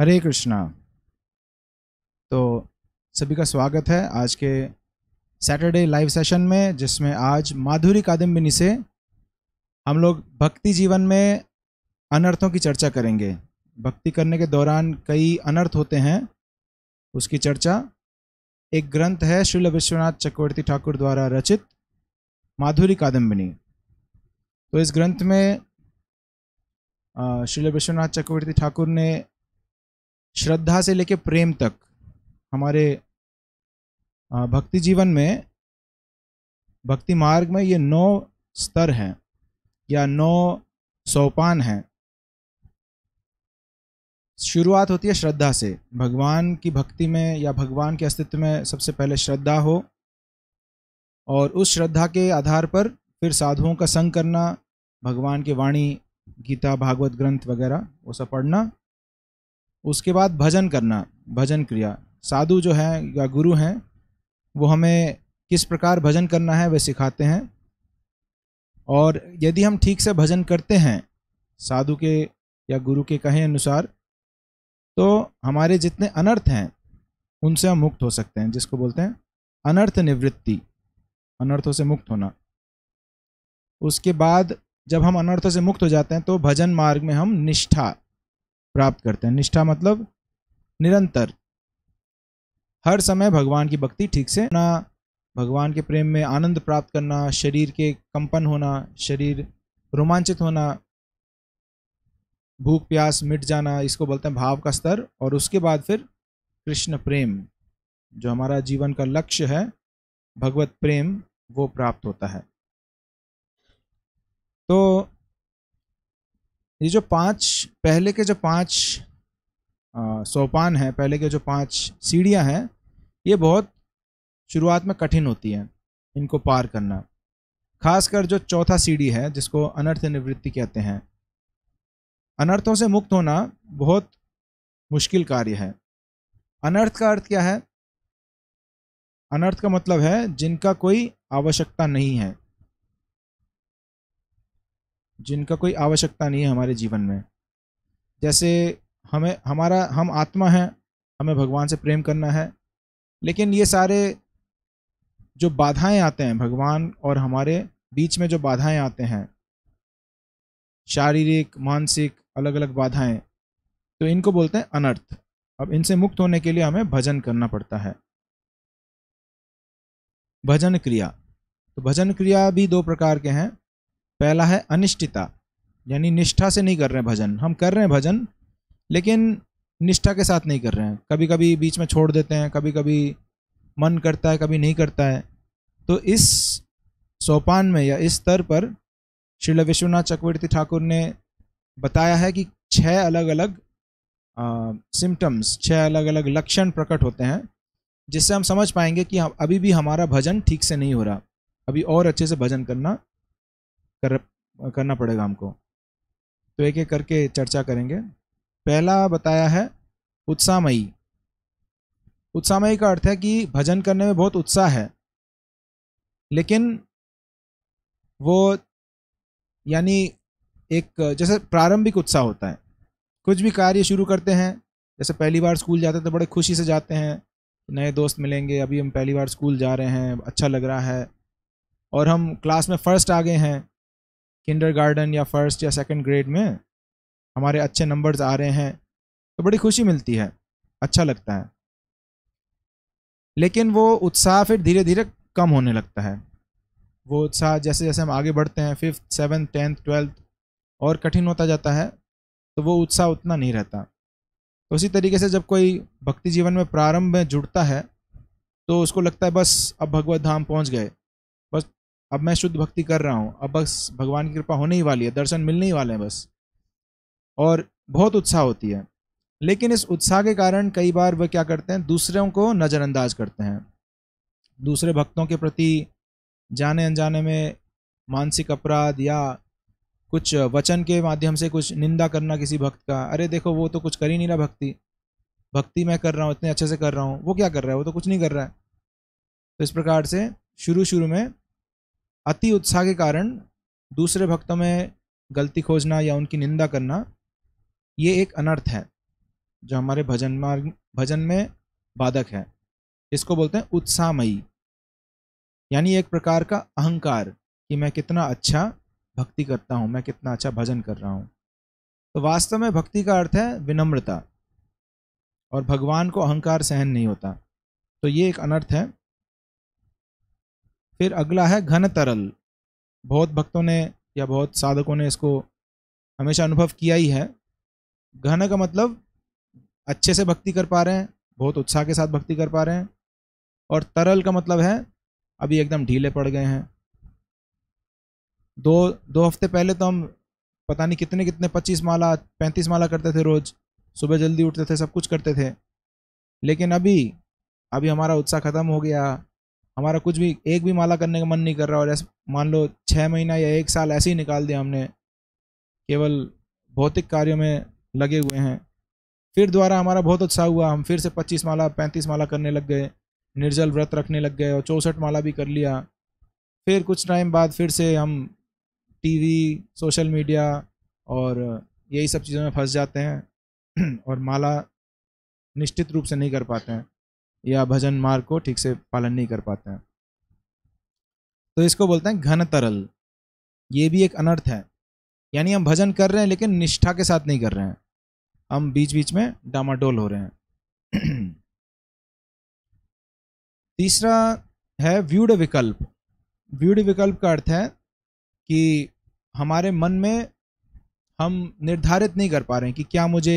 हरे कृष्णा तो सभी का स्वागत है आज के सैटरडे लाइव सेशन में जिसमें आज माधुरी कादम्बिनी से हम लोग भक्ति जीवन में अनर्थों की चर्चा करेंगे भक्ति करने के दौरान कई अनर्थ होते हैं उसकी चर्चा एक ग्रंथ है श्रील विश्वनाथ चक्रवर्ती ठाकुर द्वारा रचित माधुरी कादम्बिनी तो इस ग्रंथ में श्रील विश्वनाथ चक्रवर्ती ठाकुर ने श्रद्धा से लेकर प्रेम तक हमारे भक्ति जीवन में भक्ति मार्ग में ये नौ स्तर हैं या नौ सोपान हैं शुरुआत होती है श्रद्धा से भगवान की भक्ति में या भगवान के अस्तित्व में सबसे पहले श्रद्धा हो और उस श्रद्धा के आधार पर फिर साधुओं का संग करना भगवान की वाणी गीता भागवत ग्रंथ वगैरह वो सब पढ़ना उसके बाद भजन करना भजन क्रिया साधु जो है या गुरु हैं वो हमें किस प्रकार भजन करना है वे सिखाते हैं और यदि हम ठीक से भजन करते हैं साधु के या गुरु के कहे अनुसार तो हमारे जितने अनर्थ हैं उनसे हम मुक्त हो सकते हैं जिसको बोलते हैं अनर्थ निवृत्ति अनर्थों से मुक्त होना उसके बाद जब हम अनर्थों से मुक्त हो जाते हैं तो भजन मार्ग में हम निष्ठा प्राप्त करते हैं निष्ठा मतलब निरंतर हर समय भगवान की भक्ति ठीक से ना भगवान के प्रेम में आनंद प्राप्त करना शरीर के कंपन होना शरीर रोमांचित होना भूख प्यास मिट जाना इसको बोलते हैं भाव का स्तर और उसके बाद फिर कृष्ण प्रेम जो हमारा जीवन का लक्ष्य है भगवत प्रेम वो प्राप्त होता है तो ये जो पांच पहले के जो पांच सोपान हैं पहले के जो पांच सीढ़ियां हैं ये बहुत शुरुआत में कठिन होती हैं इनको पार करना खासकर जो चौथा सीढ़ी है जिसको अनर्थ निवृत्ति कहते हैं अनर्थों से मुक्त होना बहुत मुश्किल कार्य है अनर्थ का अर्थ क्या है अनर्थ का मतलब है जिनका कोई आवश्यकता नहीं है जिनका कोई आवश्यकता नहीं है हमारे जीवन में जैसे हमें हमारा हम आत्मा हैं हमें भगवान से प्रेम करना है लेकिन ये सारे जो बाधाएं आते हैं भगवान और हमारे बीच में जो बाधाएं आते हैं शारीरिक मानसिक अलग अलग बाधाएं तो इनको बोलते हैं अनर्थ अब इनसे मुक्त होने के लिए हमें भजन करना पड़ता है भजन क्रिया तो भजन क्रिया भी दो प्रकार के हैं पहला है अनिष्ठिता यानी निष्ठा से नहीं कर रहे हैं भजन हम कर रहे हैं भजन लेकिन निष्ठा के साथ नहीं कर रहे हैं कभी कभी बीच में छोड़ देते हैं कभी कभी मन करता है कभी नहीं करता है तो इस सोपान में या इस स्तर पर श्रील विश्वनाथ चक्रवर्ती ठाकुर ने बताया है कि छह अलग अलग सिम्टम्स छह अलग अलग लक्षण प्रकट होते हैं जिससे हम समझ पाएंगे कि अभी भी हमारा भजन ठीक से नहीं हो रहा अभी और अच्छे से भजन करना कर करना पड़ेगा हमको तो एक एक करके चर्चा करेंगे पहला बताया है उत्साहमयी उत्साहमयी का अर्थ है कि भजन करने में बहुत उत्साह है लेकिन वो यानी एक जैसे प्रारंभिक उत्साह होता है कुछ भी कार्य शुरू करते हैं जैसे पहली बार स्कूल जाते हैं तो बड़े खुशी से जाते हैं नए दोस्त मिलेंगे अभी हम पहली बार स्कूल जा रहे हैं अच्छा लग रहा है और हम क्लास में फ़र्स्ट आ गए हैं किंडर गार्डन या फर्स्ट या सेकेंड ग्रेड में हमारे अच्छे नंबर्स आ रहे हैं तो बड़ी खुशी मिलती है अच्छा लगता है लेकिन वो उत्साह फिर धीरे धीरे कम होने लगता है वो उत्साह जैसे जैसे हम आगे बढ़ते हैं फिफ्थ सेवन्थ टेंथ ट्वेल्थ और कठिन होता जाता है तो वो उत्साह उतना नहीं रहता तो उसी तरीके से जब कोई भक्ति जीवन में प्रारंभ में जुड़ता है तो उसको लगता है बस अब भगवत धाम पहुंच गए अब मैं शुद्ध भक्ति कर रहा हूँ अब बस भगवान की कृपा होने ही वाली है दर्शन मिलने ही वाले हैं बस और बहुत उत्साह होती है लेकिन इस उत्साह के कारण कई बार वह क्या करते हैं दूसरों को नज़रअंदाज करते हैं दूसरे भक्तों के प्रति जाने अनजाने में मानसिक अपराध या कुछ वचन के माध्यम से कुछ निंदा करना किसी भक्त का अरे देखो वो तो कुछ कर ही नहीं रहा भक्ति भक्ति मैं कर रहा हूँ इतने अच्छे से कर रहा हूँ वो क्या कर रहा है वो तो कुछ नहीं कर रहा है तो इस प्रकार से शुरू शुरू में अति उत्साह के कारण दूसरे भक्तों में गलती खोजना या उनकी निंदा करना ये एक अनर्थ है जो हमारे भजन मार्ग भजन में बाधक है इसको बोलते हैं उत्साहमयी यानी एक प्रकार का अहंकार कि मैं कितना अच्छा भक्ति करता हूँ मैं कितना अच्छा भजन कर रहा हूँ तो वास्तव में भक्ति का अर्थ है विनम्रता और भगवान को अहंकार सहन नहीं होता तो ये एक अनर्थ है फिर अगला है घन तरल बहुत भक्तों ने या बहुत साधकों ने इसको हमेशा अनुभव किया ही है घन का मतलब अच्छे से भक्ति कर पा रहे हैं बहुत उत्साह के साथ भक्ति कर पा रहे हैं और तरल का मतलब है अभी एकदम ढीले पड़ गए हैं दो दो हफ्ते पहले तो हम पता नहीं कितने कितने पच्चीस माला पैंतीस माला करते थे रोज़ सुबह जल्दी उठते थे सब कुछ करते थे लेकिन अभी अभी हमारा उत्साह ख़त्म हो गया हमारा कुछ भी एक भी माला करने का मन नहीं कर रहा और ऐसा मान लो छः महीना या एक साल ऐसे ही निकाल दिया हमने केवल भौतिक कार्यों में लगे हुए हैं फिर दोबारा हमारा बहुत उत्साह हुआ हम फिर से पच्चीस माला पैंतीस माला करने लग गए निर्जल व्रत रखने लग गए और चौंसठ माला भी कर लिया फिर कुछ टाइम बाद फिर से हम टीवी सोशल मीडिया और यही सब चीज़ों में फंस जाते हैं और माला निश्चित रूप से नहीं कर पाते हैं या भजन मार्ग को ठीक से पालन नहीं कर पाते हैं तो इसको बोलते हैं घन तरल ये भी एक अनर्थ है यानी हम भजन कर रहे हैं लेकिन निष्ठा के साथ नहीं कर रहे हैं हम बीच बीच में डामाडोल हो रहे हैं तीसरा है व्यूढ़ विकल्प व्यूढ़ विकल्प का अर्थ है कि हमारे मन में हम निर्धारित नहीं कर पा रहे हैं कि क्या मुझे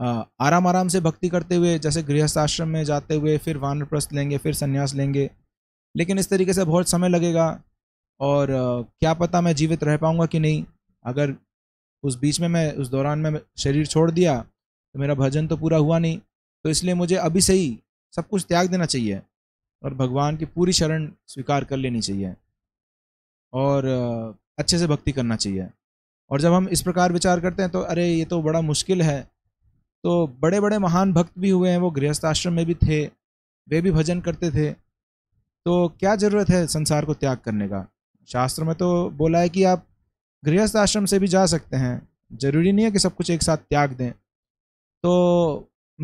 आराम आराम से भक्ति करते हुए जैसे गृहस्थ आश्रम में जाते हुए फिर वानप्रस्थ लेंगे फिर संन्यास लेंगे लेकिन इस तरीके से बहुत समय लगेगा और क्या पता मैं जीवित रह पाऊँगा कि नहीं अगर उस बीच में मैं उस दौरान में शरीर छोड़ दिया तो मेरा भजन तो पूरा हुआ नहीं तो इसलिए मुझे अभी से ही सब कुछ त्याग देना चाहिए और भगवान की पूरी शरण स्वीकार कर लेनी चाहिए और अच्छे से भक्ति करना चाहिए और जब हम इस प्रकार विचार करते हैं तो अरे ये तो बड़ा मुश्किल है तो बड़े बड़े महान भक्त भी हुए हैं वो गृहस्थ आश्रम में भी थे वे भी भजन करते थे तो क्या ज़रूरत है संसार को त्याग करने का शास्त्र में तो बोला है कि आप गृहस्थ आश्रम से भी जा सकते हैं ज़रूरी नहीं है कि सब कुछ एक साथ त्याग दें तो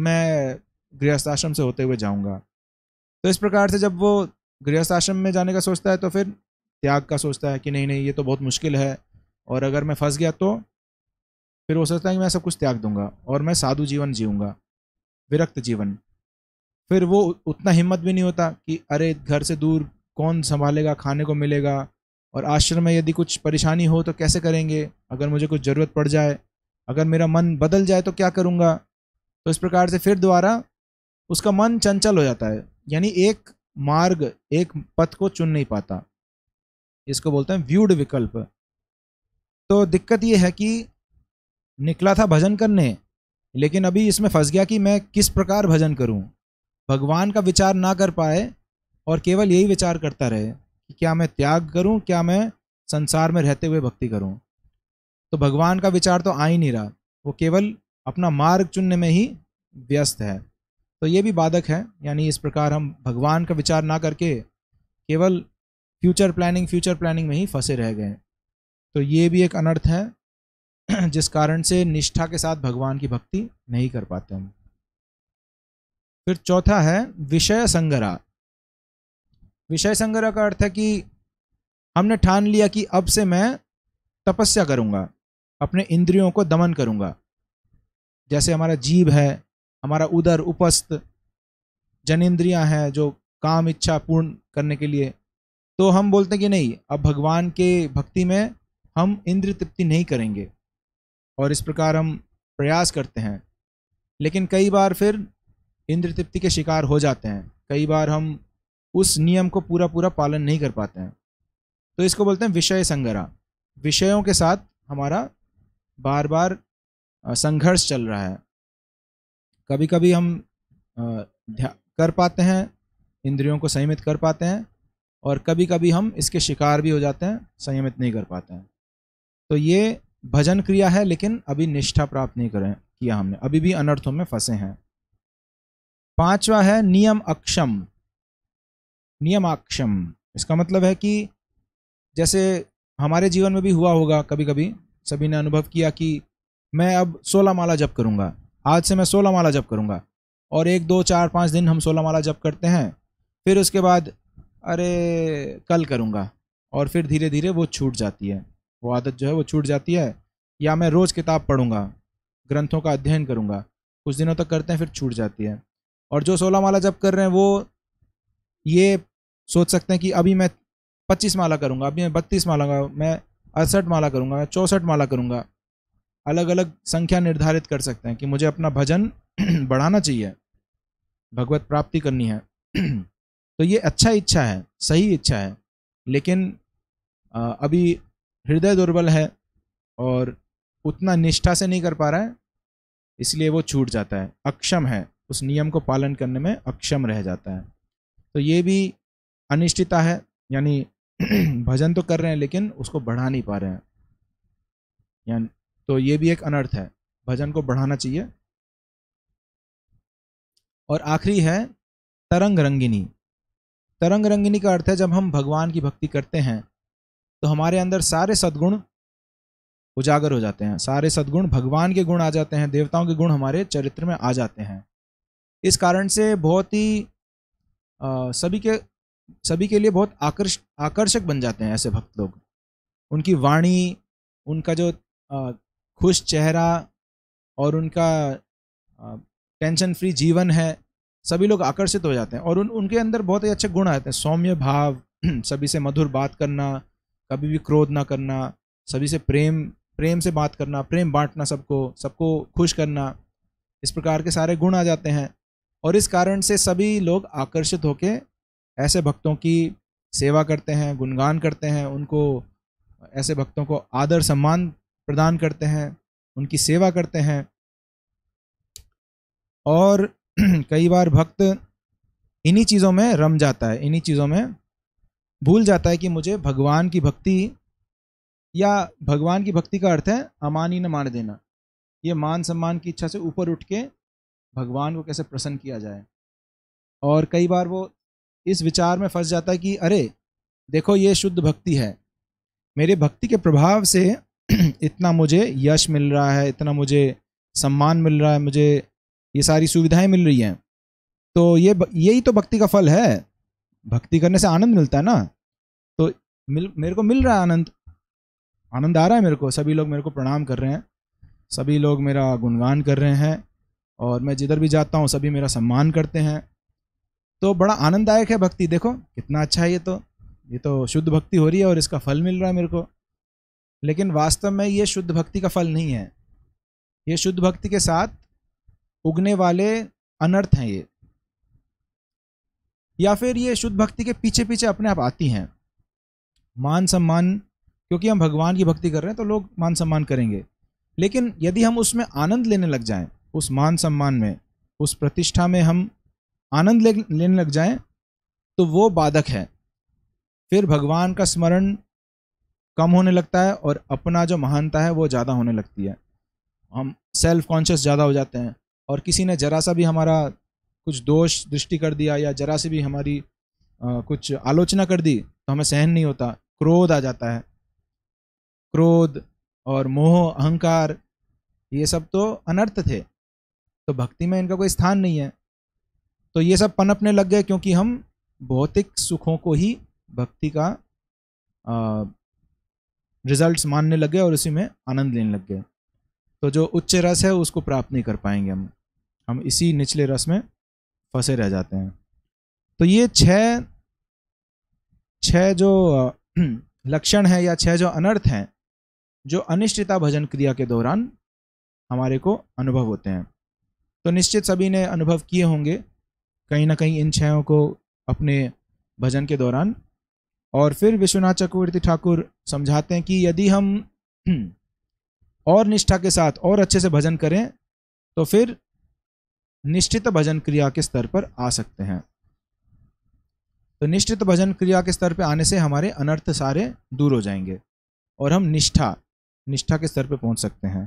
मैं गृहस्थ आश्रम से होते हुए जाऊंगा तो इस प्रकार से जब वो गृहस्थ आश्रम में जाने का सोचता है तो फिर त्याग का सोचता है कि नहीं नहीं ये तो बहुत मुश्किल है और अगर मैं फंस गया तो फिर हो सकता है कि मैं सब कुछ त्याग दूंगा और मैं साधु जीवन जीऊँगा विरक्त जीवन फिर वो उतना हिम्मत भी नहीं होता कि अरे घर से दूर कौन संभालेगा खाने को मिलेगा और आश्रम में यदि कुछ परेशानी हो तो कैसे करेंगे अगर मुझे कुछ ज़रूरत पड़ जाए अगर मेरा मन बदल जाए तो क्या करूँगा तो इस प्रकार से फिर दोबारा उसका मन चंचल हो जाता है यानी एक मार्ग एक पथ को चुन नहीं पाता इसको बोलते हैं व्यूड विकल्प तो दिक्कत यह है कि निकला था भजन करने लेकिन अभी इसमें फंस गया कि मैं किस प्रकार भजन करूं भगवान का विचार ना कर पाए और केवल यही विचार करता रहे कि क्या मैं त्याग करूं क्या मैं संसार में रहते हुए भक्ति करूं तो भगवान का विचार तो आ ही नहीं रहा वो केवल अपना मार्ग चुनने में ही व्यस्त है तो ये भी बाधक है यानी इस प्रकार हम भगवान का विचार ना करके केवल फ्यूचर प्लानिंग फ्यूचर प्लानिंग में ही फंसे रह गए तो ये भी एक अनर्थ है जिस कारण से निष्ठा के साथ भगवान की भक्ति नहीं कर पाते हम फिर चौथा है विषय संग्रह विषय संग्रह का अर्थ है कि हमने ठान लिया कि अब से मैं तपस्या करूंगा अपने इंद्रियों को दमन करूंगा जैसे हमारा जीव है हमारा उदर उपस्थ जनेन्द्रियां हैं जो काम इच्छा पूर्ण करने के लिए तो हम बोलते हैं कि नहीं अब भगवान के भक्ति में हम इंद्र तृप्ति नहीं करेंगे और इस प्रकार हम प्रयास करते हैं लेकिन कई बार फिर इंद्र तृप्ति के शिकार हो जाते हैं कई बार हम उस नियम को पूरा पूरा पालन नहीं कर पाते हैं तो इसको बोलते हैं विषय संग्रह विषयों के साथ हमारा बार बार संघर्ष चल रहा है कभी कभी हम कर पाते हैं इंद्रियों को संयमित कर पाते हैं और कभी कभी हम इसके शिकार भी हो जाते हैं संयमित नहीं कर पाते हैं तो ये भजन क्रिया है लेकिन अभी निष्ठा प्राप्त नहीं करें किया हमने अभी भी अनर्थों में फंसे हैं पांचवा है नियम अक्षम नियमाक्षम इसका मतलब है कि जैसे हमारे जीवन में भी हुआ होगा कभी कभी सभी ने अनुभव किया कि मैं अब सोलह माला जप करूँगा आज से मैं सोलह माला जप करूँगा और एक दो चार पाँच दिन हम सोलह माला जप करते हैं फिर उसके बाद अरे कल करूँगा और फिर धीरे धीरे वो छूट जाती है वो आदत जो है वो छूट जाती है या मैं रोज़ किताब पढ़ूंगा ग्रंथों का अध्ययन करूंगा कुछ दिनों तक करते हैं फिर छूट जाती है और जो सोलह माला जब कर रहे हैं वो ये सोच सकते हैं कि अभी मैं पच्चीस माला करूँगा अभी मैं बत्तीस माला मैं अड़सठ माला करूँगा मैं चौंसठ माला करूँगा अलग अलग संख्या निर्धारित कर सकते हैं कि मुझे अपना भजन बढ़ाना चाहिए भगवत प्राप्ति करनी है तो ये अच्छा इच्छा है सही इच्छा है लेकिन अभी हृदय दुर्बल है और उतना निष्ठा से नहीं कर पा रहा है इसलिए वो छूट जाता है अक्षम है उस नियम को पालन करने में अक्षम रह जाता है तो ये भी अनिश्चितता है यानी भजन तो कर रहे हैं लेकिन उसको बढ़ा नहीं पा रहे हैं यानी तो ये भी एक अनर्थ है भजन को बढ़ाना चाहिए और आखिरी है तरंग रंगिनी तरंग रंगिनी का अर्थ है जब हम भगवान की भक्ति करते हैं तो हमारे अंदर सारे सद्गुण उजागर हो जाते हैं सारे सद्गुण भगवान के गुण आ जाते हैं देवताओं के गुण हमारे चरित्र में आ जाते हैं इस कारण से बहुत ही आ, सभी के सभी के लिए बहुत आकर्ष आकर्षक बन जाते हैं ऐसे भक्त लोग उनकी वाणी उनका जो आ, खुश चेहरा और उनका आ, टेंशन फ्री जीवन है सभी लोग आकर्षित हो जाते हैं और उन उनके अंदर बहुत ही अच्छे गुण आते हैं सौम्य भाव सभी से मधुर बात करना कभी भी क्रोध ना करना सभी से प्रेम प्रेम से बात करना प्रेम बांटना सबको सबको खुश करना इस प्रकार के सारे गुण आ जाते हैं और इस कारण से सभी लोग आकर्षित होकर ऐसे भक्तों की सेवा करते हैं गुणगान करते हैं उनको ऐसे भक्तों को आदर सम्मान प्रदान करते हैं उनकी सेवा करते हैं और कई बार भक्त इन्हीं चीज़ों में रम जाता है इन्हीं चीज़ों में भूल जाता है कि मुझे भगवान की भक्ति या भगवान की भक्ति का अर्थ है अमान ही न मान देना ये मान सम्मान की इच्छा से ऊपर उठ के भगवान को कैसे प्रसन्न किया जाए और कई बार वो इस विचार में फंस जाता है कि अरे देखो ये शुद्ध भक्ति है मेरे भक्ति के प्रभाव से इतना मुझे यश मिल रहा है इतना मुझे सम्मान मिल रहा है मुझे ये सारी सुविधाएं मिल रही हैं तो ये यही तो भक्ति का फल है भक्ति करने से आनंद मिलता है ना तो मिल मेरे को मिल रहा है आनंद आनंद आ रहा है मेरे को सभी लोग मेरे को प्रणाम कर रहे हैं सभी लोग मेरा गुणगान कर रहे हैं और मैं जिधर भी जाता हूँ सभी मेरा सम्मान करते हैं तो बड़ा आनंददायक है भक्ति देखो कितना अच्छा है ये तो ये तो शुद्ध भक्ति हो रही है और इसका फल मिल रहा है मेरे को लेकिन वास्तव में ये शुद्ध भक्ति का फल नहीं है ये शुद्ध भक्ति के साथ उगने वाले अनर्थ हैं ये या फिर ये शुद्ध भक्ति के पीछे पीछे अपने आप आती हैं मान सम्मान क्योंकि हम भगवान की भक्ति कर रहे हैं तो लोग मान सम्मान करेंगे लेकिन यदि हम उसमें आनंद लेने लग जाएं उस मान सम्मान में उस प्रतिष्ठा में हम आनंद ले, लेने लग जाएं तो वो बाधक है फिर भगवान का स्मरण कम होने लगता है और अपना जो महानता है वो ज़्यादा होने लगती है हम सेल्फ कॉन्शियस ज़्यादा हो जाते हैं और किसी ने जरा सा भी हमारा कुछ दोष दृष्टि कर दिया या जरा से भी हमारी आ, कुछ आलोचना कर दी तो हमें सहन नहीं होता क्रोध आ जाता है क्रोध और मोह अहंकार ये सब तो अनर्थ थे तो भक्ति में इनका कोई स्थान नहीं है तो ये सब पनपने लग गए क्योंकि हम भौतिक सुखों को ही भक्ति का रिजल्ट्स मानने लग गए और उसी में आनंद लेने लग गए तो जो उच्च रस है उसको प्राप्त नहीं कर पाएंगे हम हम इसी निचले रस में फंसे रह जाते हैं तो ये छः छः जो लक्षण है या छः जो अनर्थ हैं जो अनिश्चिता भजन क्रिया के दौरान हमारे को अनुभव होते हैं तो निश्चित सभी ने अनुभव किए होंगे कहीं ना कहीं इन छयों को अपने भजन के दौरान और फिर विश्वनाथ चक्रवर्ती ठाकुर समझाते हैं कि यदि हम और निष्ठा के साथ और अच्छे से भजन करें तो फिर निश्चित भजन क्रिया के स्तर पर आ सकते हैं तो निश्चित भजन क्रिया के स्तर पर आने से हमारे अनर्थ सारे दूर हो जाएंगे और हम निष्ठा निष्ठा के स्तर पर पहुंच सकते हैं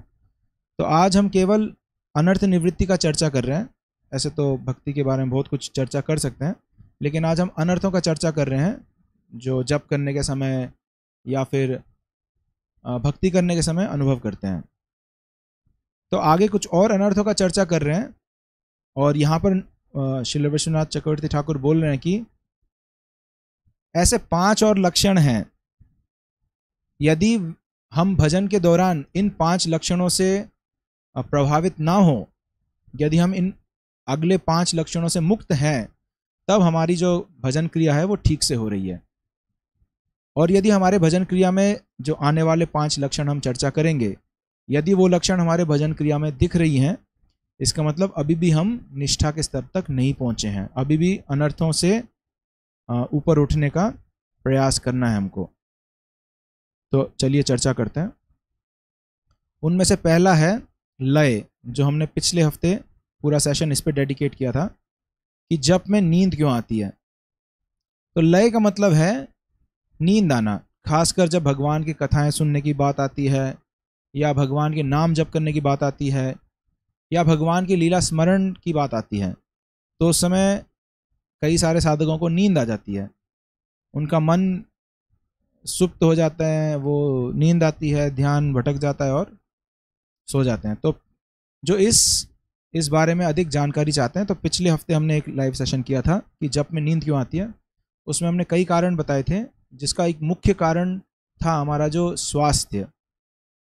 तो आज हम केवल अनर्थ निवृत्ति का चर्चा कर रहे हैं ऐसे तो भक्ति के बारे में बहुत कुछ चर्चा कर सकते हैं लेकिन आज हम अनर्थों का चर्चा कर रहे हैं जो जप करने के समय या फिर भक्ति करने के समय अनुभव करते हैं तो आगे कुछ और अनर्थों का चर्चा कर रहे हैं और यहाँ पर शिल विश्वनाथ चक्रवर्ती ठाकुर बोल रहे हैं कि ऐसे पांच और लक्षण हैं यदि हम भजन के दौरान इन पांच लक्षणों से प्रभावित ना हो यदि हम इन अगले पांच लक्षणों से मुक्त हैं तब हमारी जो भजन क्रिया है वो ठीक से हो रही है और यदि हमारे भजन क्रिया में जो आने वाले पांच लक्षण हम चर्चा करेंगे यदि वो लक्षण हमारे भजन क्रिया में दिख रही हैं इसका मतलब अभी भी हम निष्ठा के स्तर तक नहीं पहुंचे हैं अभी भी अनर्थों से ऊपर उठने का प्रयास करना है हमको तो चलिए चर्चा करते हैं उनमें से पहला है लय जो हमने पिछले हफ्ते पूरा सेशन इस पर डेडिकेट किया था कि जब में नींद क्यों आती है तो लय का मतलब है नींद आना खासकर जब भगवान की कथाएं सुनने की बात आती है या भगवान के नाम जप करने की बात आती है या भगवान की लीला स्मरण की बात आती है तो उस समय कई सारे साधकों को नींद आ जाती है उनका मन सुप्त हो जाता है वो नींद आती है ध्यान भटक जाता है और सो जाते हैं तो जो इस इस बारे में अधिक जानकारी चाहते हैं तो पिछले हफ्ते हमने एक लाइव सेशन किया था कि जब में नींद क्यों आती है उसमें हमने कई कारण बताए थे जिसका एक मुख्य कारण था हमारा जो स्वास्थ्य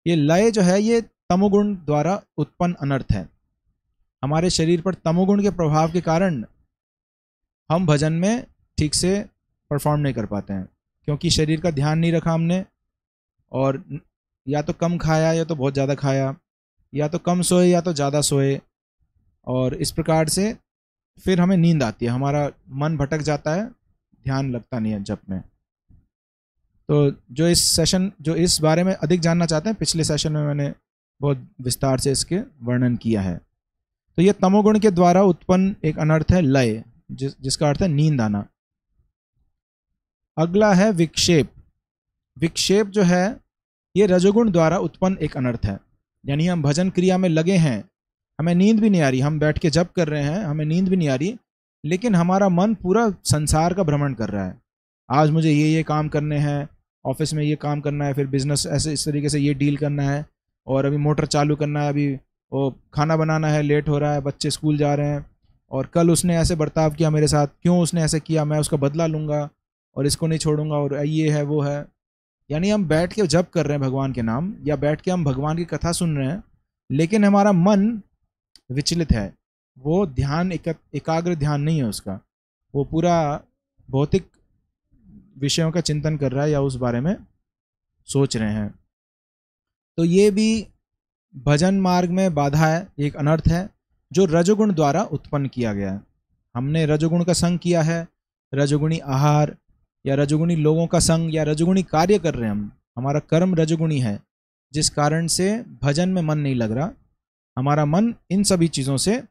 ये लय जो है ये तमोगुण द्वारा उत्पन्न अनर्थ है हमारे शरीर पर तमोगुण के प्रभाव के कारण हम भजन में ठीक से परफॉर्म नहीं कर पाते हैं क्योंकि शरीर का ध्यान नहीं रखा हमने और या तो कम खाया या तो बहुत ज़्यादा खाया या तो कम सोए या तो ज़्यादा सोए और इस प्रकार से फिर हमें नींद आती है हमारा मन भटक जाता है ध्यान लगता नहीं है जब में तो जो इस सेशन जो इस बारे में अधिक जानना चाहते हैं पिछले सेशन में मैंने बहुत विस्तार से इसके वर्णन किया है तो यह तमोगुण के द्वारा उत्पन्न एक अनर्थ है लय जिस जिसका अर्थ है नींद आना अगला है विक्षेप विक्षेप जो है ये रजोगुण द्वारा उत्पन्न एक अनर्थ है यानी हम भजन क्रिया में लगे हैं हमें नींद भी नहीं आ रही हम बैठ के जप कर रहे हैं हमें नींद भी नहीं आ रही लेकिन हमारा मन पूरा संसार का भ्रमण कर रहा है आज मुझे ये ये काम करने हैं ऑफिस में ये काम करना है फिर बिज़नेस ऐसे इस तरीके से ये डील करना है और अभी मोटर चालू करना है अभी वो खाना बनाना है लेट हो रहा है बच्चे स्कूल जा रहे हैं और कल उसने ऐसे बर्ताव किया मेरे साथ क्यों उसने ऐसे किया मैं उसका बदला लूँगा और इसको नहीं छोड़ूंगा और ये है वो है यानी हम बैठ के जब कर रहे हैं भगवान के नाम या बैठ के हम भगवान की कथा सुन रहे हैं लेकिन हमारा मन विचलित है वो ध्यान एक, एकाग्र ध्यान नहीं है उसका वो पूरा भौतिक विषयों का चिंतन कर रहा है या उस बारे में सोच रहे हैं तो ये भी भजन मार्ग में बाधा है एक अनर्थ है जो रजोगुण द्वारा उत्पन्न किया गया है हमने रजोगुण का संग किया है रजोगुणी आहार या रजोगुणी लोगों का संग या रजोगुणी कार्य कर रहे हैं हम हमारा कर्म रजोगुणी है जिस कारण से भजन में मन नहीं लग रहा हमारा मन इन सभी चीज़ों से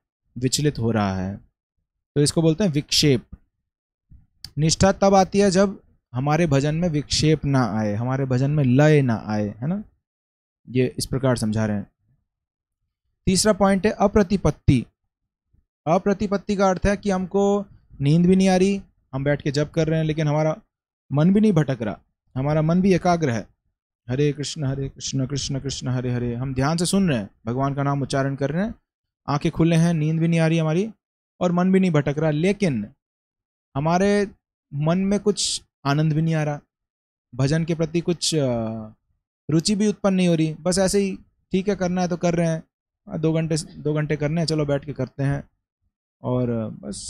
विचलित हो रहा है तो इसको बोलते हैं विक्षेप निष्ठा तब आती है जब हमारे भजन में विक्षेप ना आए हमारे भजन में लय ना आए है ना ये इस प्रकार समझा रहे हैं तीसरा पॉइंट है अप्रतिपत्ति अप्रतिपत्ति का अर्थ है कि हमको नींद भी नहीं आ रही हम बैठ के जब कर रहे हैं लेकिन हमारा मन भी नहीं भटक रहा हमारा मन भी एकाग्र है हरे कृष्ण हरे कृष्ण कृष्ण कृष्ण हरे हरे हम ध्यान से सुन रहे हैं भगवान का नाम उच्चारण कर रहे हैं आंखें खुले हैं नींद भी नहीं आ रही हमारी और मन भी नहीं भटक रहा लेकिन हमारे मन में कुछ आनंद भी नहीं आ रहा भजन के प्रति कुछ रुचि भी उत्पन्न नहीं हो रही बस ऐसे ही ठीक है करना है तो कर रहे हैं दो घंटे दो घंटे करने हैं चलो बैठ के करते हैं और बस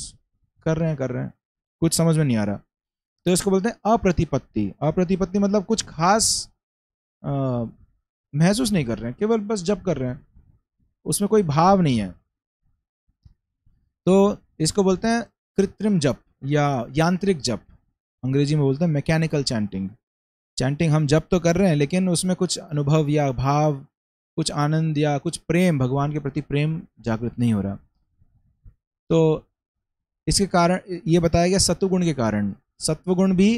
कर रहे हैं कर रहे हैं कुछ समझ में नहीं आ रहा तो इसको बोलते हैं अप्रतिपत्ति अप्रतिपत्ति मतलब कुछ खास महसूस नहीं कर रहे हैं केवल बस जब कर रहे हैं उसमें कोई भाव नहीं है तो इसको बोलते हैं कृत्रिम जप या यांत्रिक जप अंग्रेजी में बोलते हैं मैकेनिकल चैंटिंग चैंटिंग हम जब तो कर रहे हैं लेकिन उसमें कुछ अनुभव या भाव कुछ आनंद या कुछ प्रेम भगवान के प्रति प्रेम जागृत नहीं हो रहा तो इसके कारण ये बताया गया सत्वगुण के कारण सत्वगुण भी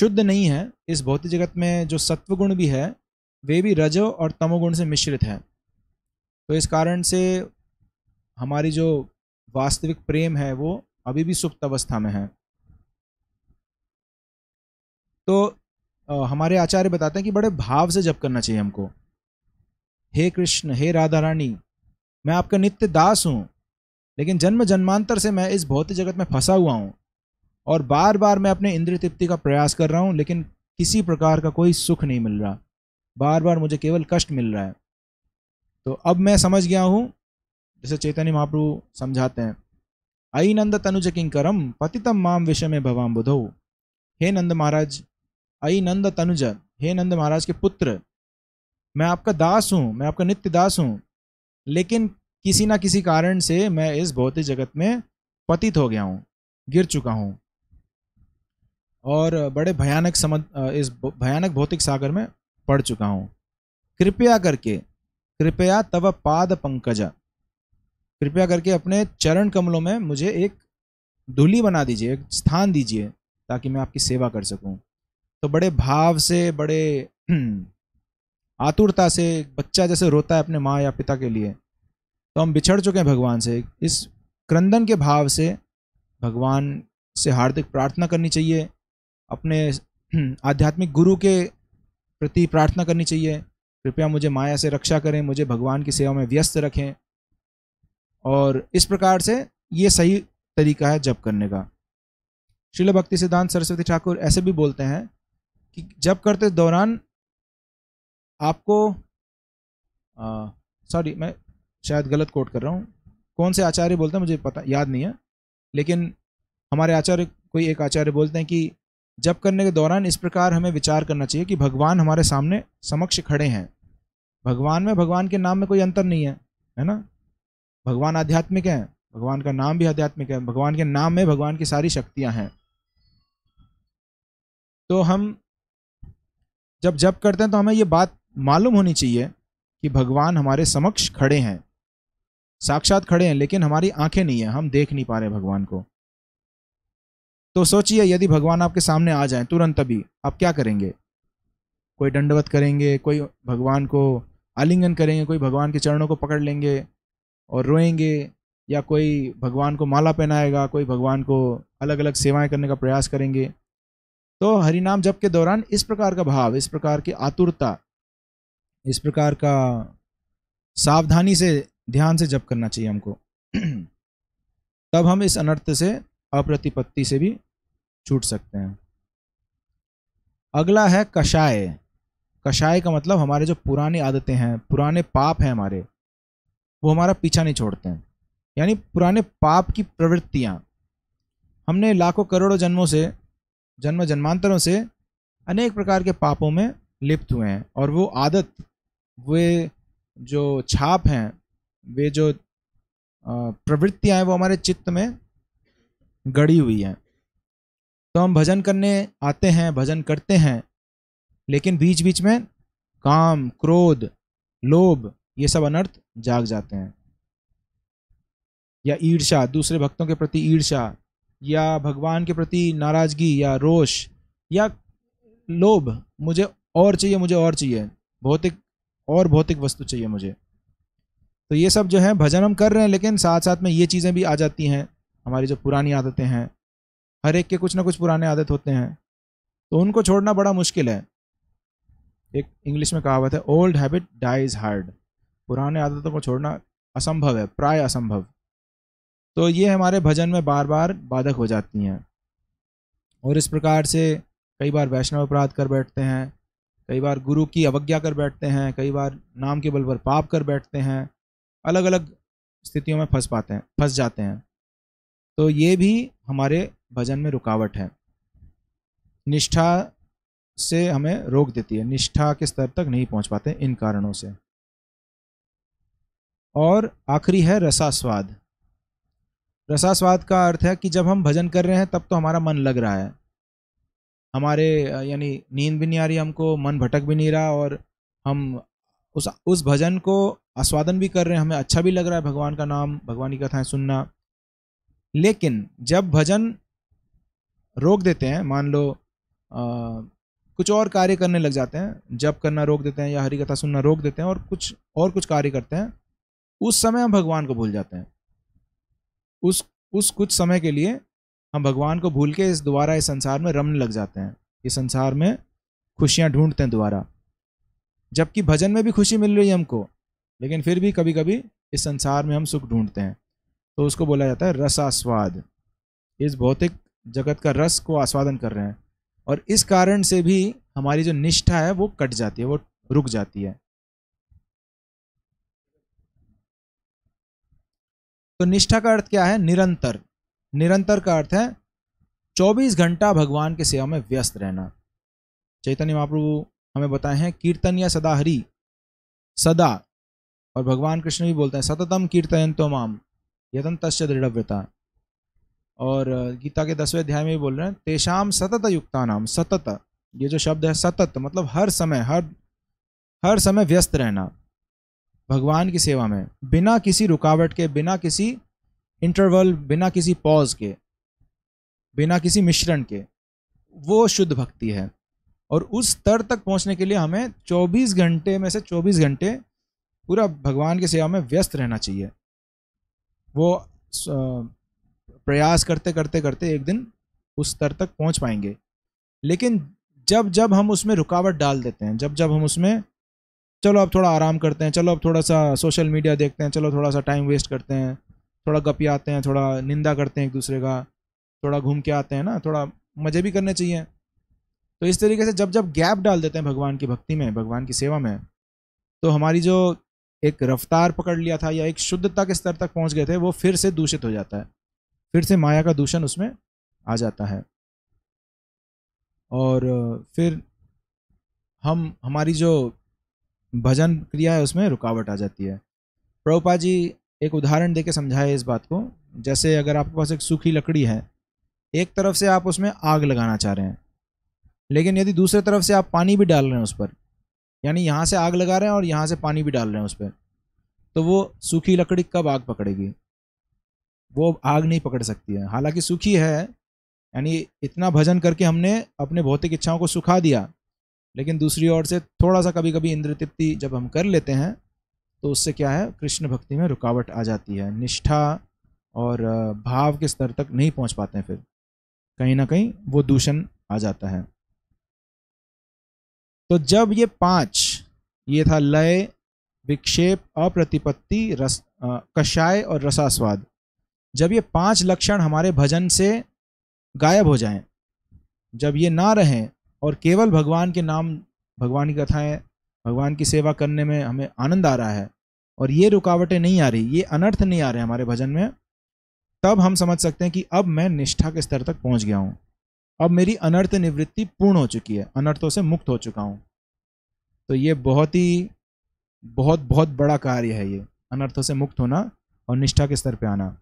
शुद्ध नहीं है इस भौतिक जगत में जो सत्वगुण भी है वे भी रजो और तमोगुण से मिश्रित है तो इस कारण से हमारी जो वास्तविक प्रेम है वो अभी भी सुप्त अवस्था में है तो हमारे आचार्य बताते हैं कि बड़े भाव से जप करना चाहिए हमको हे कृष्ण हे राधा रानी मैं आपका नित्य दास हूँ लेकिन जन्म जन्मांतर से मैं इस भौतिक जगत में फंसा हुआ हूँ और बार बार मैं अपने इंद्रिय तृप्ति का प्रयास कर रहा हूँ लेकिन किसी प्रकार का कोई सुख नहीं मिल रहा बार बार मुझे केवल कष्ट मिल रहा है तो अब मैं समझ गया हूँ जैसे चैतन्य महाप्रभु समझाते हैं आई नंद तनुज किंकरम पतितम माम विषय में भवाम बुधो हे नंद महाराज अई नंद तनुज हे नंद महाराज के पुत्र मैं आपका दास हूँ मैं आपका नित्य दास हूँ लेकिन किसी ना किसी कारण से मैं इस भौतिक जगत में पतित हो गया हूँ गिर चुका हूँ और बड़े भयानक सम इस भयानक भौतिक सागर में पड़ चुका हूँ कृपया करके कृपया तव पाद पंकजा कृपया करके अपने चरण कमलों में मुझे एक धूली बना दीजिए एक स्थान दीजिए ताकि मैं आपकी सेवा कर सकूँ तो बड़े भाव से बड़े हम्म, आतुरता से बच्चा जैसे रोता है अपने माँ या पिता के लिए तो हम बिछड़ चुके हैं भगवान से इस क्रंदन के भाव से भगवान से हार्दिक प्रार्थना करनी चाहिए अपने हम्म, आध्यात्मिक गुरु के प्रति प्रार्थना करनी चाहिए कृपया मुझे माया से रक्षा करें मुझे भगवान की सेवा में व्यस्त रखें और इस प्रकार से ये सही तरीका है जप करने का शिल भक्ति सिद्धांत सरस्वती ठाकुर ऐसे भी बोलते हैं कि जब करते दौरान आपको सॉरी मैं शायद गलत कोट कर रहा हूँ कौन से आचार्य बोलते हैं मुझे पता याद नहीं है लेकिन हमारे आचार्य कोई एक आचार्य बोलते हैं कि जब करने के दौरान इस प्रकार हमें विचार करना चाहिए कि भगवान हमारे सामने समक्ष खड़े हैं भगवान में भगवान के नाम में कोई अंतर नहीं है है ना भगवान आध्यात्मिक है भगवान का नाम भी आध्यात्मिक है भगवान के नाम में भगवान की सारी शक्तियाँ हैं तो हम जब जप करते हैं तो हमें ये बात मालूम होनी चाहिए कि भगवान हमारे समक्ष खड़े हैं साक्षात खड़े हैं लेकिन हमारी आंखें नहीं है हम देख नहीं पा रहे भगवान को तो सोचिए यदि भगवान आपके सामने आ जाए तुरंत अभी आप क्या करेंगे कोई दंडवत करेंगे कोई भगवान को आलिंगन करेंगे कोई भगवान के चरणों को पकड़ लेंगे और रोएंगे या कोई भगवान को माला पहनाएगा कोई भगवान को अलग अलग सेवाएं करने का प्रयास करेंगे तो हरिनाम जप के दौरान इस प्रकार का भाव इस प्रकार की आतुरता इस प्रकार का सावधानी से ध्यान से जप करना चाहिए हमको तब हम इस अनर्थ से अप्रतिपत्ति से भी छूट सकते हैं अगला है कषाय कषाय का मतलब हमारे जो पुरानी आदतें हैं पुराने पाप हैं हमारे वो हमारा पीछा नहीं छोड़ते हैं यानी पुराने पाप की प्रवृत्तियाँ हमने लाखों करोड़ों जन्मों से जन्म जन्मांतरों से अनेक प्रकार के पापों में लिप्त हुए हैं और वो आदत वे जो छाप हैं वे जो प्रवृत्तियाँ हैं वो हमारे चित्त में गड़ी हुई हैं तो हम भजन करने आते हैं भजन करते हैं लेकिन बीच बीच में काम क्रोध लोभ ये सब अनर्थ जाग जाते हैं या ईर्षा दूसरे भक्तों के प्रति ईर्षा या भगवान के प्रति नाराज़गी या रोष या लोभ मुझे और चाहिए मुझे और चाहिए भौतिक और भौतिक वस्तु चाहिए मुझे तो ये सब जो है भजन हम कर रहे हैं लेकिन साथ साथ में ये चीज़ें भी आ जाती हैं हमारी जो पुरानी आदतें हैं हर एक के कुछ ना कुछ पुराने आदत होते हैं तो उनको छोड़ना बड़ा मुश्किल है एक इंग्लिश में कहावत है ओल्ड हैबिट डाइज हार्ड पुराने आदतों को छोड़ना असंभव है प्राय असंभव तो ये हमारे भजन में बार बार बाधक हो जाती हैं और इस प्रकार से कई बार वैष्णव अपराध कर बैठते हैं कई बार गुरु की अवज्ञा कर बैठते हैं कई बार नाम के बल पर पाप कर बैठते हैं अलग अलग स्थितियों में फंस पाते हैं फंस जाते हैं तो ये भी हमारे भजन में रुकावट है निष्ठा से हमें रोक देती है निष्ठा के स्तर तक नहीं पहुंच पाते इन कारणों से और आखिरी है रसास्वाद रसास्वाद का अर्थ है कि जब हम भजन कर रहे हैं तब तो हमारा मन लग रहा है हमारे यानी नींद भी नहीं आ रही हमको मन भटक भी नहीं रहा और हम उस उस भजन को आस्वादन भी कर रहे हैं हमें अच्छा भी लग रहा है भगवान का नाम भगवान की कथाएं सुनना लेकिन जब भजन रोक देते हैं मान लो आ, कुछ और कार्य करने लग जाते हैं जब करना रोक देते हैं या हरी कथा सुनना रोक देते हैं और कुछ और कुछ कार्य करते हैं उस समय हम भगवान को भूल जाते हैं उस उस कुछ समय के लिए हम भगवान को भूल के इस दोबारा इस संसार में रमने लग जाते हैं इस संसार में खुशियाँ ढूंढते हैं दोबारा जबकि भजन में भी खुशी मिल रही है हमको लेकिन फिर भी कभी कभी इस संसार में हम सुख ढूंढते हैं तो उसको बोला जाता है रसास्वाद इस भौतिक जगत का रस को आस्वादन कर रहे हैं और इस कारण से भी हमारी जो निष्ठा है वो कट जाती है वो रुक जाती है तो निष्ठा का अर्थ क्या है निरंतर निरंतर का अर्थ है चौबीस घंटा भगवान के सेवा में व्यस्त रहना चैतन्य महाप्रभु हमें बताए हैं कीर्तन या सदा हरि सदा और भगवान कृष्ण भी बोलते हैं सततम कीर्तन तो माम यतन तस् दृढ़व्यता और गीता के दसवें अध्याय में भी बोल रहे हैं तेषाम सतत युक्ता नाम सतत ये जो शब्द है सतत मतलब हर समय हर हर समय व्यस्त रहना भगवान की सेवा में बिना किसी रुकावट के बिना किसी इंटरवल बिना किसी पॉज के बिना किसी मिश्रण के वो शुद्ध भक्ति है और उस स्तर तक पहुंचने के लिए हमें 24 घंटे में से 24 घंटे पूरा भगवान की सेवा में व्यस्त रहना चाहिए वो प्रयास करते करते करते एक दिन उस स्तर तक पहुंच पाएंगे लेकिन जब जब हम उसमें रुकावट डाल देते हैं जब जब हम उसमें चलो अब थोड़ा आराम करते हैं चलो अब थोड़ा सा सोशल मीडिया देखते हैं चलो थोड़ा सा टाइम वेस्ट करते हैं थोड़ा आते हैं थोड़ा निंदा करते हैं एक दूसरे का थोड़ा घूम के आते हैं ना थोड़ा मज़े भी करने चाहिए तो इस तरीके से जब जब गैप डाल देते हैं भगवान की भक्ति में भगवान की सेवा में तो हमारी जो एक रफ्तार पकड़ लिया था या एक शुद्धता के स्तर तक पहुंच गए थे वो फिर से दूषित हो जाता है फिर से माया का दूषण उसमें आ जाता है और फिर हम हमारी जो भजन क्रिया है उसमें रुकावट आ जाती है प्रभुपा जी एक उदाहरण देके के समझाए इस बात को जैसे अगर आपके पास एक सूखी लकड़ी है एक तरफ से आप उसमें आग लगाना चाह रहे हैं लेकिन यदि दूसरे तरफ से आप पानी भी डाल रहे हैं उस पर यानी यहाँ से आग लगा रहे हैं और यहाँ से पानी भी डाल रहे हैं उस पर तो वो सूखी लकड़ी कब आग पकड़ेगी वो आग नहीं पकड़ सकती है हालांकि सूखी है यानी इतना भजन करके हमने अपने भौतिक इच्छाओं को सुखा दिया लेकिन दूसरी ओर से थोड़ा सा कभी कभी इंद्र तृप्ति जब हम कर लेते हैं तो उससे क्या है कृष्ण भक्ति में रुकावट आ जाती है निष्ठा और भाव के स्तर तक नहीं पहुंच पाते हैं फिर कहीं ना कहीं वो दूषण आ जाता है तो जब ये पांच ये था लय विक्षेप अप्रतिपत्ति रस कषाय और रसास्वाद जब ये पांच लक्षण हमारे भजन से गायब हो जाएं जब ये ना रहें और केवल भगवान के नाम भगवान की कथाएं भगवान की सेवा करने में हमें आनंद आ रहा है और ये रुकावटें नहीं आ रही ये अनर्थ नहीं आ रहे हमारे भजन में तब हम समझ सकते हैं कि अब मैं निष्ठा के स्तर तक पहुंच गया हूं अब मेरी अनर्थ निवृत्ति पूर्ण हो चुकी है अनर्थों से मुक्त हो चुका हूं तो ये बहुत ही बहुत बहुत बड़ा कार्य है ये अनर्थों से मुक्त होना और निष्ठा के स्तर पर आना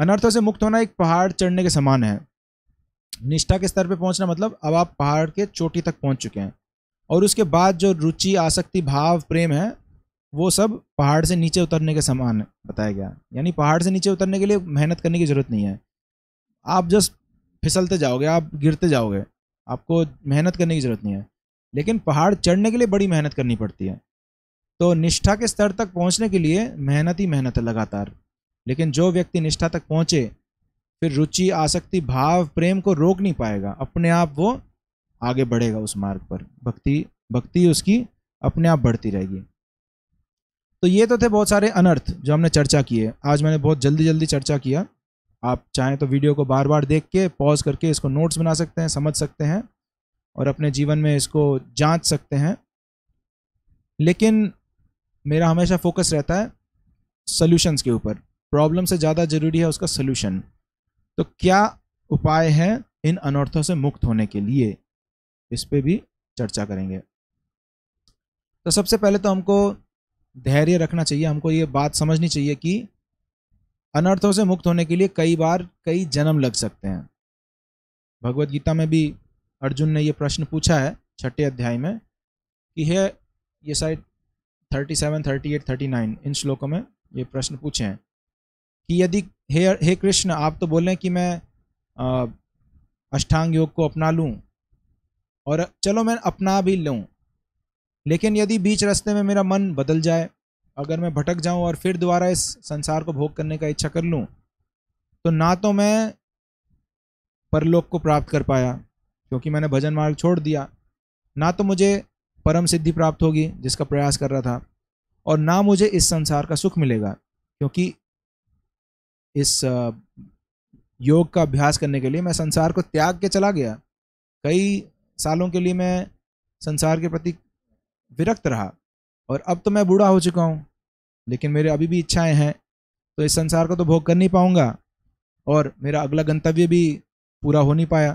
अनर्थों से मुक्त होना एक पहाड़ चढ़ने के समान है निष्ठा के स्तर पे पहुंचना मतलब अब आप पहाड़ के चोटी तक पहुंच चुके हैं और उसके बाद जो रुचि आसक्ति भाव प्रेम है वो सब पहाड़ से नीचे उतरने के समान बताया गया यानी पहाड़ से नीचे उतरने के लिए मेहनत करने की ज़रूरत नहीं है आप जस्ट फिसलते जाओगे आप गिरते जाओगे आपको मेहनत करने की ज़रूरत नहीं है लेकिन पहाड़ चढ़ने के लिए बड़ी मेहनत करनी पड़ती है तो निष्ठा के स्तर तक पहुंचने के लिए मेहनत ही मेहनत है लगातार लेकिन जो व्यक्ति निष्ठा तक पहुंचे फिर रुचि आसक्ति भाव प्रेम को रोक नहीं पाएगा अपने आप वो आगे बढ़ेगा उस मार्ग पर भक्ति भक्ति उसकी अपने आप बढ़ती रहेगी तो ये तो थे बहुत सारे अनर्थ जो हमने चर्चा किए आज मैंने बहुत जल्दी जल्दी चर्चा किया आप चाहें तो वीडियो को बार बार देख के पॉज करके इसको नोट्स बना सकते हैं समझ सकते हैं और अपने जीवन में इसको जांच सकते हैं लेकिन मेरा हमेशा फोकस रहता है सोल्यूशंस के ऊपर प्रॉब्लम से ज़्यादा ज़रूरी है उसका सोल्यूशन तो क्या उपाय है इन अनर्थों से मुक्त होने के लिए इस पर भी चर्चा करेंगे तो सबसे पहले तो हमको धैर्य रखना चाहिए हमको ये बात समझनी चाहिए कि अनर्थों से मुक्त होने के लिए कई बार कई जन्म लग सकते हैं भगवत गीता में भी अर्जुन ने ये प्रश्न पूछा है छठे अध्याय में कि है ये शायद thirty seven thirty eight thirty nine इन श्लोकों में ये प्रश्न पूछे हैं कि यदि हे हे कृष्ण आप तो बोल रहे हैं कि मैं अष्टांग योग को अपना लूँ और चलो मैं अपना भी लूँ लेकिन यदि बीच रास्ते में मेरा मन बदल जाए अगर मैं भटक जाऊँ और फिर दोबारा इस संसार को भोग करने का इच्छा कर लूँ तो ना तो मैं परलोक को प्राप्त कर पाया क्योंकि मैंने भजन मार्ग छोड़ दिया ना तो मुझे परम सिद्धि प्राप्त होगी जिसका प्रयास कर रहा था और ना मुझे इस संसार का सुख मिलेगा क्योंकि इस योग का अभ्यास करने के लिए मैं संसार को त्याग के चला गया कई सालों के लिए मैं संसार के प्रति विरक्त रहा और अब तो मैं बूढ़ा हो चुका हूँ लेकिन मेरे अभी भी इच्छाएं हैं तो इस संसार को तो भोग कर नहीं पाऊँगा और मेरा अगला गंतव्य भी पूरा हो नहीं पाया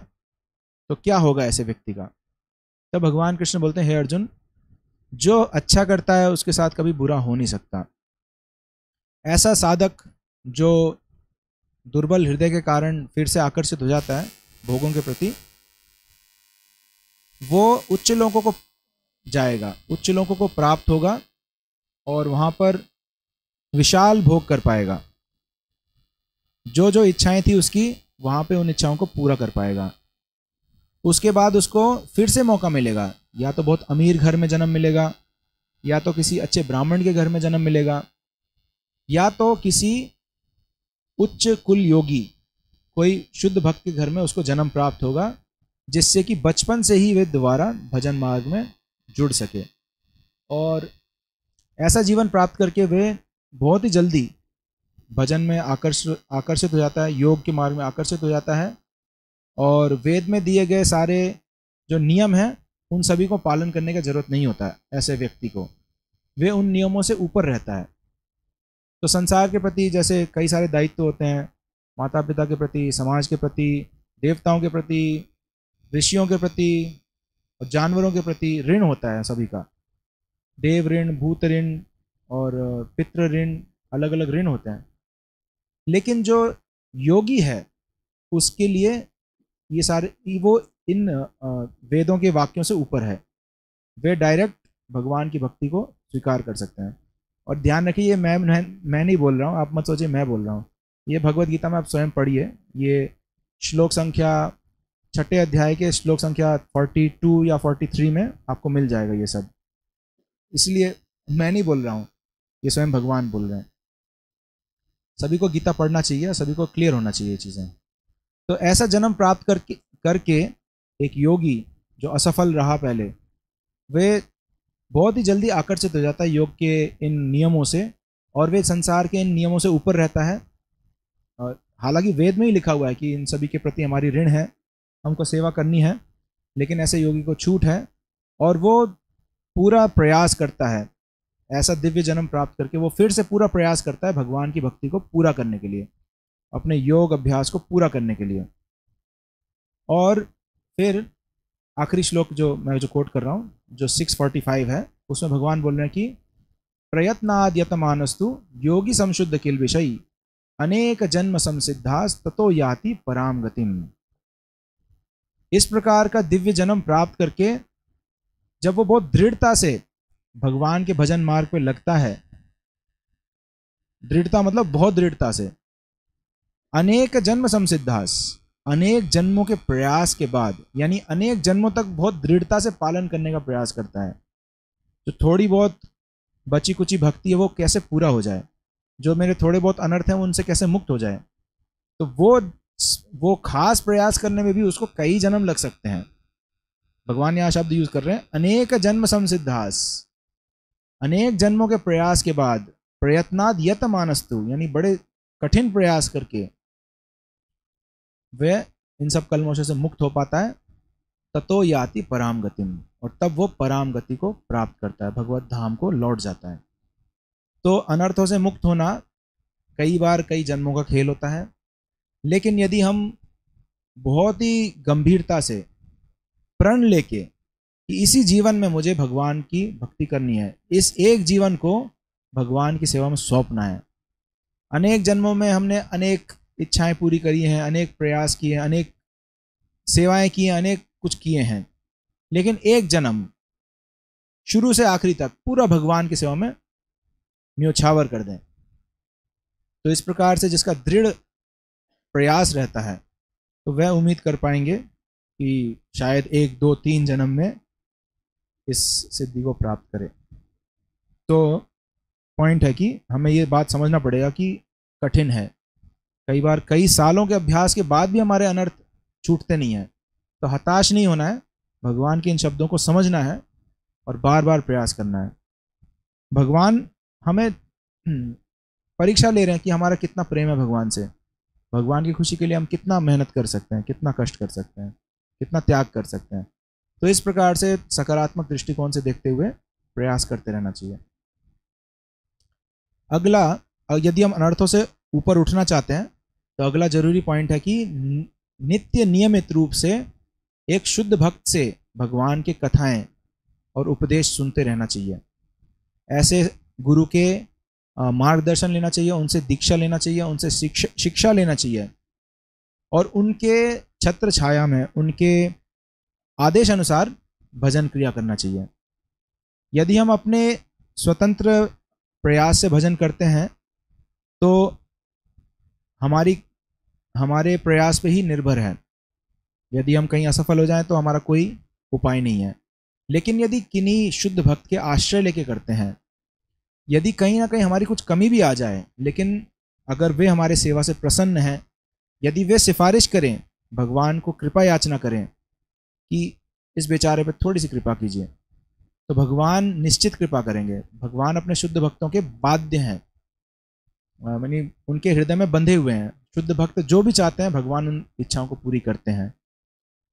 तो क्या होगा ऐसे व्यक्ति का तब भगवान कृष्ण बोलते हैं हे अर्जुन जो अच्छा करता है उसके साथ कभी बुरा हो नहीं सकता ऐसा साधक जो दुर्बल हृदय के कारण फिर से आकर्षित हो जाता है भोगों के प्रति वो उच्च लोगों को जाएगा उच्च लोगों को प्राप्त होगा और वहाँ पर विशाल भोग कर पाएगा जो जो इच्छाएं थी उसकी वहाँ पे उन इच्छाओं को पूरा कर पाएगा उसके बाद उसको फिर से मौका मिलेगा या तो बहुत अमीर घर में जन्म मिलेगा या तो किसी अच्छे ब्राह्मण के घर में जन्म मिलेगा या तो किसी उच्च कुल योगी कोई शुद्ध भक्त के घर में उसको जन्म प्राप्त होगा जिससे कि बचपन से ही वे दोबारा भजन मार्ग में जुड़ सके और ऐसा जीवन प्राप्त करके वे बहुत ही जल्दी भजन में आकर्ष आकर्षित हो जाता है योग के मार्ग में आकर्षित हो जाता है और वेद में दिए गए सारे जो नियम हैं उन सभी को पालन करने की जरूरत नहीं होता ऐसे व्यक्ति को वे उन नियमों से ऊपर रहता है तो संसार के प्रति जैसे कई सारे दायित्व होते हैं माता पिता के प्रति समाज के प्रति देवताओं के प्रति ऋषियों के प्रति और जानवरों के प्रति ऋण होता है सभी का देव ऋण भूत ऋण और पितृ ऋण अलग अलग ऋण होते हैं लेकिन जो योगी है उसके लिए ये सारे वो इन वेदों के वाक्यों से ऊपर है वे डायरेक्ट भगवान की भक्ति को स्वीकार कर सकते हैं और ध्यान रखिए ये मैं मैं नहीं बोल रहा हूँ आप मत सोचिए मैं बोल रहा हूँ ये भगवत गीता में आप स्वयं पढ़िए ये श्लोक संख्या छठे अध्याय के श्लोक संख्या 42 या 43 में आपको मिल जाएगा ये सब इसलिए मैं नहीं बोल रहा हूँ ये स्वयं भगवान बोल रहे हैं सभी को गीता पढ़ना चाहिए सभी को क्लियर होना चाहिए ये चीज़ें तो ऐसा जन्म प्राप्त करके करके एक योगी जो असफल रहा पहले वे बहुत ही जल्दी आकर्षित हो जाता है योग के इन नियमों से और वे संसार के इन नियमों से ऊपर रहता है हालांकि वेद में ही लिखा हुआ है कि इन सभी के प्रति हमारी ऋण है हमको सेवा करनी है लेकिन ऐसे योगी को छूट है और वो पूरा प्रयास करता है ऐसा दिव्य जन्म प्राप्त करके वो फिर से पूरा प्रयास करता है भगवान की भक्ति को पूरा करने के लिए अपने योग अभ्यास को पूरा करने के लिए और फिर आखिरी श्लोक जो मैं जो कोट कर रहा हूँ जो 645 है उसमें भगवान बोल रहे हैं कि प्रयत्नाद्यतमानस्तु योगी संशुद्ध किल विषय अनेक जन्म संसिद्धास ततो याति पराम गतिम इस प्रकार का दिव्य जन्म प्राप्त करके जब वो बहुत दृढ़ता से भगवान के भजन मार्ग पे लगता है दृढ़ता मतलब बहुत दृढ़ता से अनेक जन्म संसिद्धास अनेक जन्मों के प्रयास के बाद यानी अनेक जन्मों तक बहुत दृढ़ता से पालन करने का प्रयास करता है जो थोड़ी बहुत बची कुची भक्ति है वो कैसे पूरा हो जाए जो मेरे थोड़े बहुत अनर्थ हैं उनसे कैसे मुक्त हो जाए तो वो वो खास प्रयास करने में भी उसको कई जन्म लग सकते हैं भगवान यहाँ शब्द यूज कर रहे हैं अनेक जन्म समसिद्धास अनेक जन्मों के प्रयास के बाद प्रयत्नाद यत मानस्तु यानी बड़े कठिन प्रयास करके वह इन सब कलमोशों से मुक्त हो पाता है ततो याति पराम में और तब वो पराम गति को प्राप्त करता है भगवत धाम को लौट जाता है तो अनर्थों से मुक्त होना कई बार कई जन्मों का खेल होता है लेकिन यदि हम बहुत ही गंभीरता से प्रण लेके कि इसी जीवन में मुझे भगवान की भक्ति करनी है इस एक जीवन को भगवान की सेवा में सौंपना है अनेक जन्मों में हमने अनेक इच्छाएं पूरी करी हैं अनेक प्रयास किए हैं अनेक सेवाएं किए हैं अनेक कुछ किए हैं लेकिन एक जन्म शुरू से आखिरी तक पूरा भगवान की सेवा में न्योछावर कर दें तो इस प्रकार से जिसका दृढ़ प्रयास रहता है तो वह उम्मीद कर पाएंगे कि शायद एक दो तीन जन्म में इस सिद्धि को प्राप्त करें तो पॉइंट है कि हमें ये बात समझना पड़ेगा कि कठिन है कई बार कई सालों के अभ्यास के बाद भी हमारे अनर्थ छूटते नहीं हैं तो हताश नहीं होना है भगवान के इन शब्दों को समझना है और बार बार प्रयास करना है भगवान हमें हम्म, परीक्षा ले रहे हैं कि हमारा कितना प्रेम है भगवान से भगवान की खुशी के लिए हम कितना मेहनत कर सकते हैं कितना कष्ट कर सकते हैं कितना त्याग कर सकते हैं तो इस प्रकार से सकारात्मक दृष्टिकोण से देखते हुए प्रयास करते रहना चाहिए अगला यदि हम अनर्थों से ऊपर उठना चाहते हैं तो अगला जरूरी पॉइंट है कि नित्य नियमित रूप से एक शुद्ध भक्त से भगवान के कथाएं और उपदेश सुनते रहना चाहिए ऐसे गुरु के मार्गदर्शन लेना चाहिए उनसे दीक्षा लेना चाहिए उनसे शिक्षा शिक्षा लेना चाहिए और उनके छत्र छाया में उनके आदेश अनुसार भजन क्रिया करना चाहिए यदि हम अपने स्वतंत्र प्रयास से भजन करते हैं तो हमारी हमारे प्रयास पे ही निर्भर है यदि हम कहीं असफल हो जाएं तो हमारा कोई उपाय नहीं है लेकिन यदि किन्हीं शुद्ध भक्त के आश्रय लेके करते हैं यदि कहीं ना कहीं हमारी कुछ कमी भी आ जाए लेकिन अगर वे हमारे सेवा से प्रसन्न हैं यदि वे सिफारिश करें भगवान को कृपा याचना करें कि इस बेचारे पर थोड़ी सी कृपा कीजिए तो भगवान निश्चित कृपा करेंगे भगवान अपने शुद्ध भक्तों के बाध्य हैं मानी उनके हृदय में बंधे हुए हैं शुद्ध भक्त जो भी चाहते हैं भगवान उन इच्छाओं को पूरी करते हैं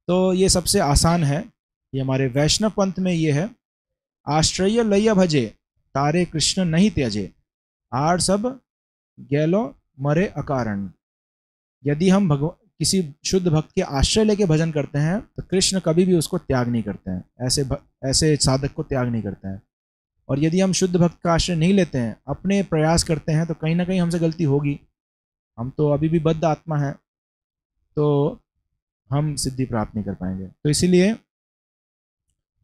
तो ये सबसे आसान है ये हमारे वैष्णव पंथ में ये है आश्रय लय भजे तारे कृष्ण नहीं त्यजे आर सब गैलो मरे अकारण यदि हम भगवान किसी शुद्ध भक्त के आश्रय लेके भजन करते हैं तो कृष्ण कभी भी उसको त्याग नहीं करते हैं ऐसे ऐसे साधक को त्याग नहीं करते हैं और यदि हम शुद्ध भक्त का आश्रय नहीं लेते हैं अपने प्रयास करते हैं तो कहीं ना कहीं हमसे गलती होगी हम तो अभी भी बद्ध आत्मा हैं तो हम सिद्धि प्राप्त नहीं कर पाएंगे तो इसीलिए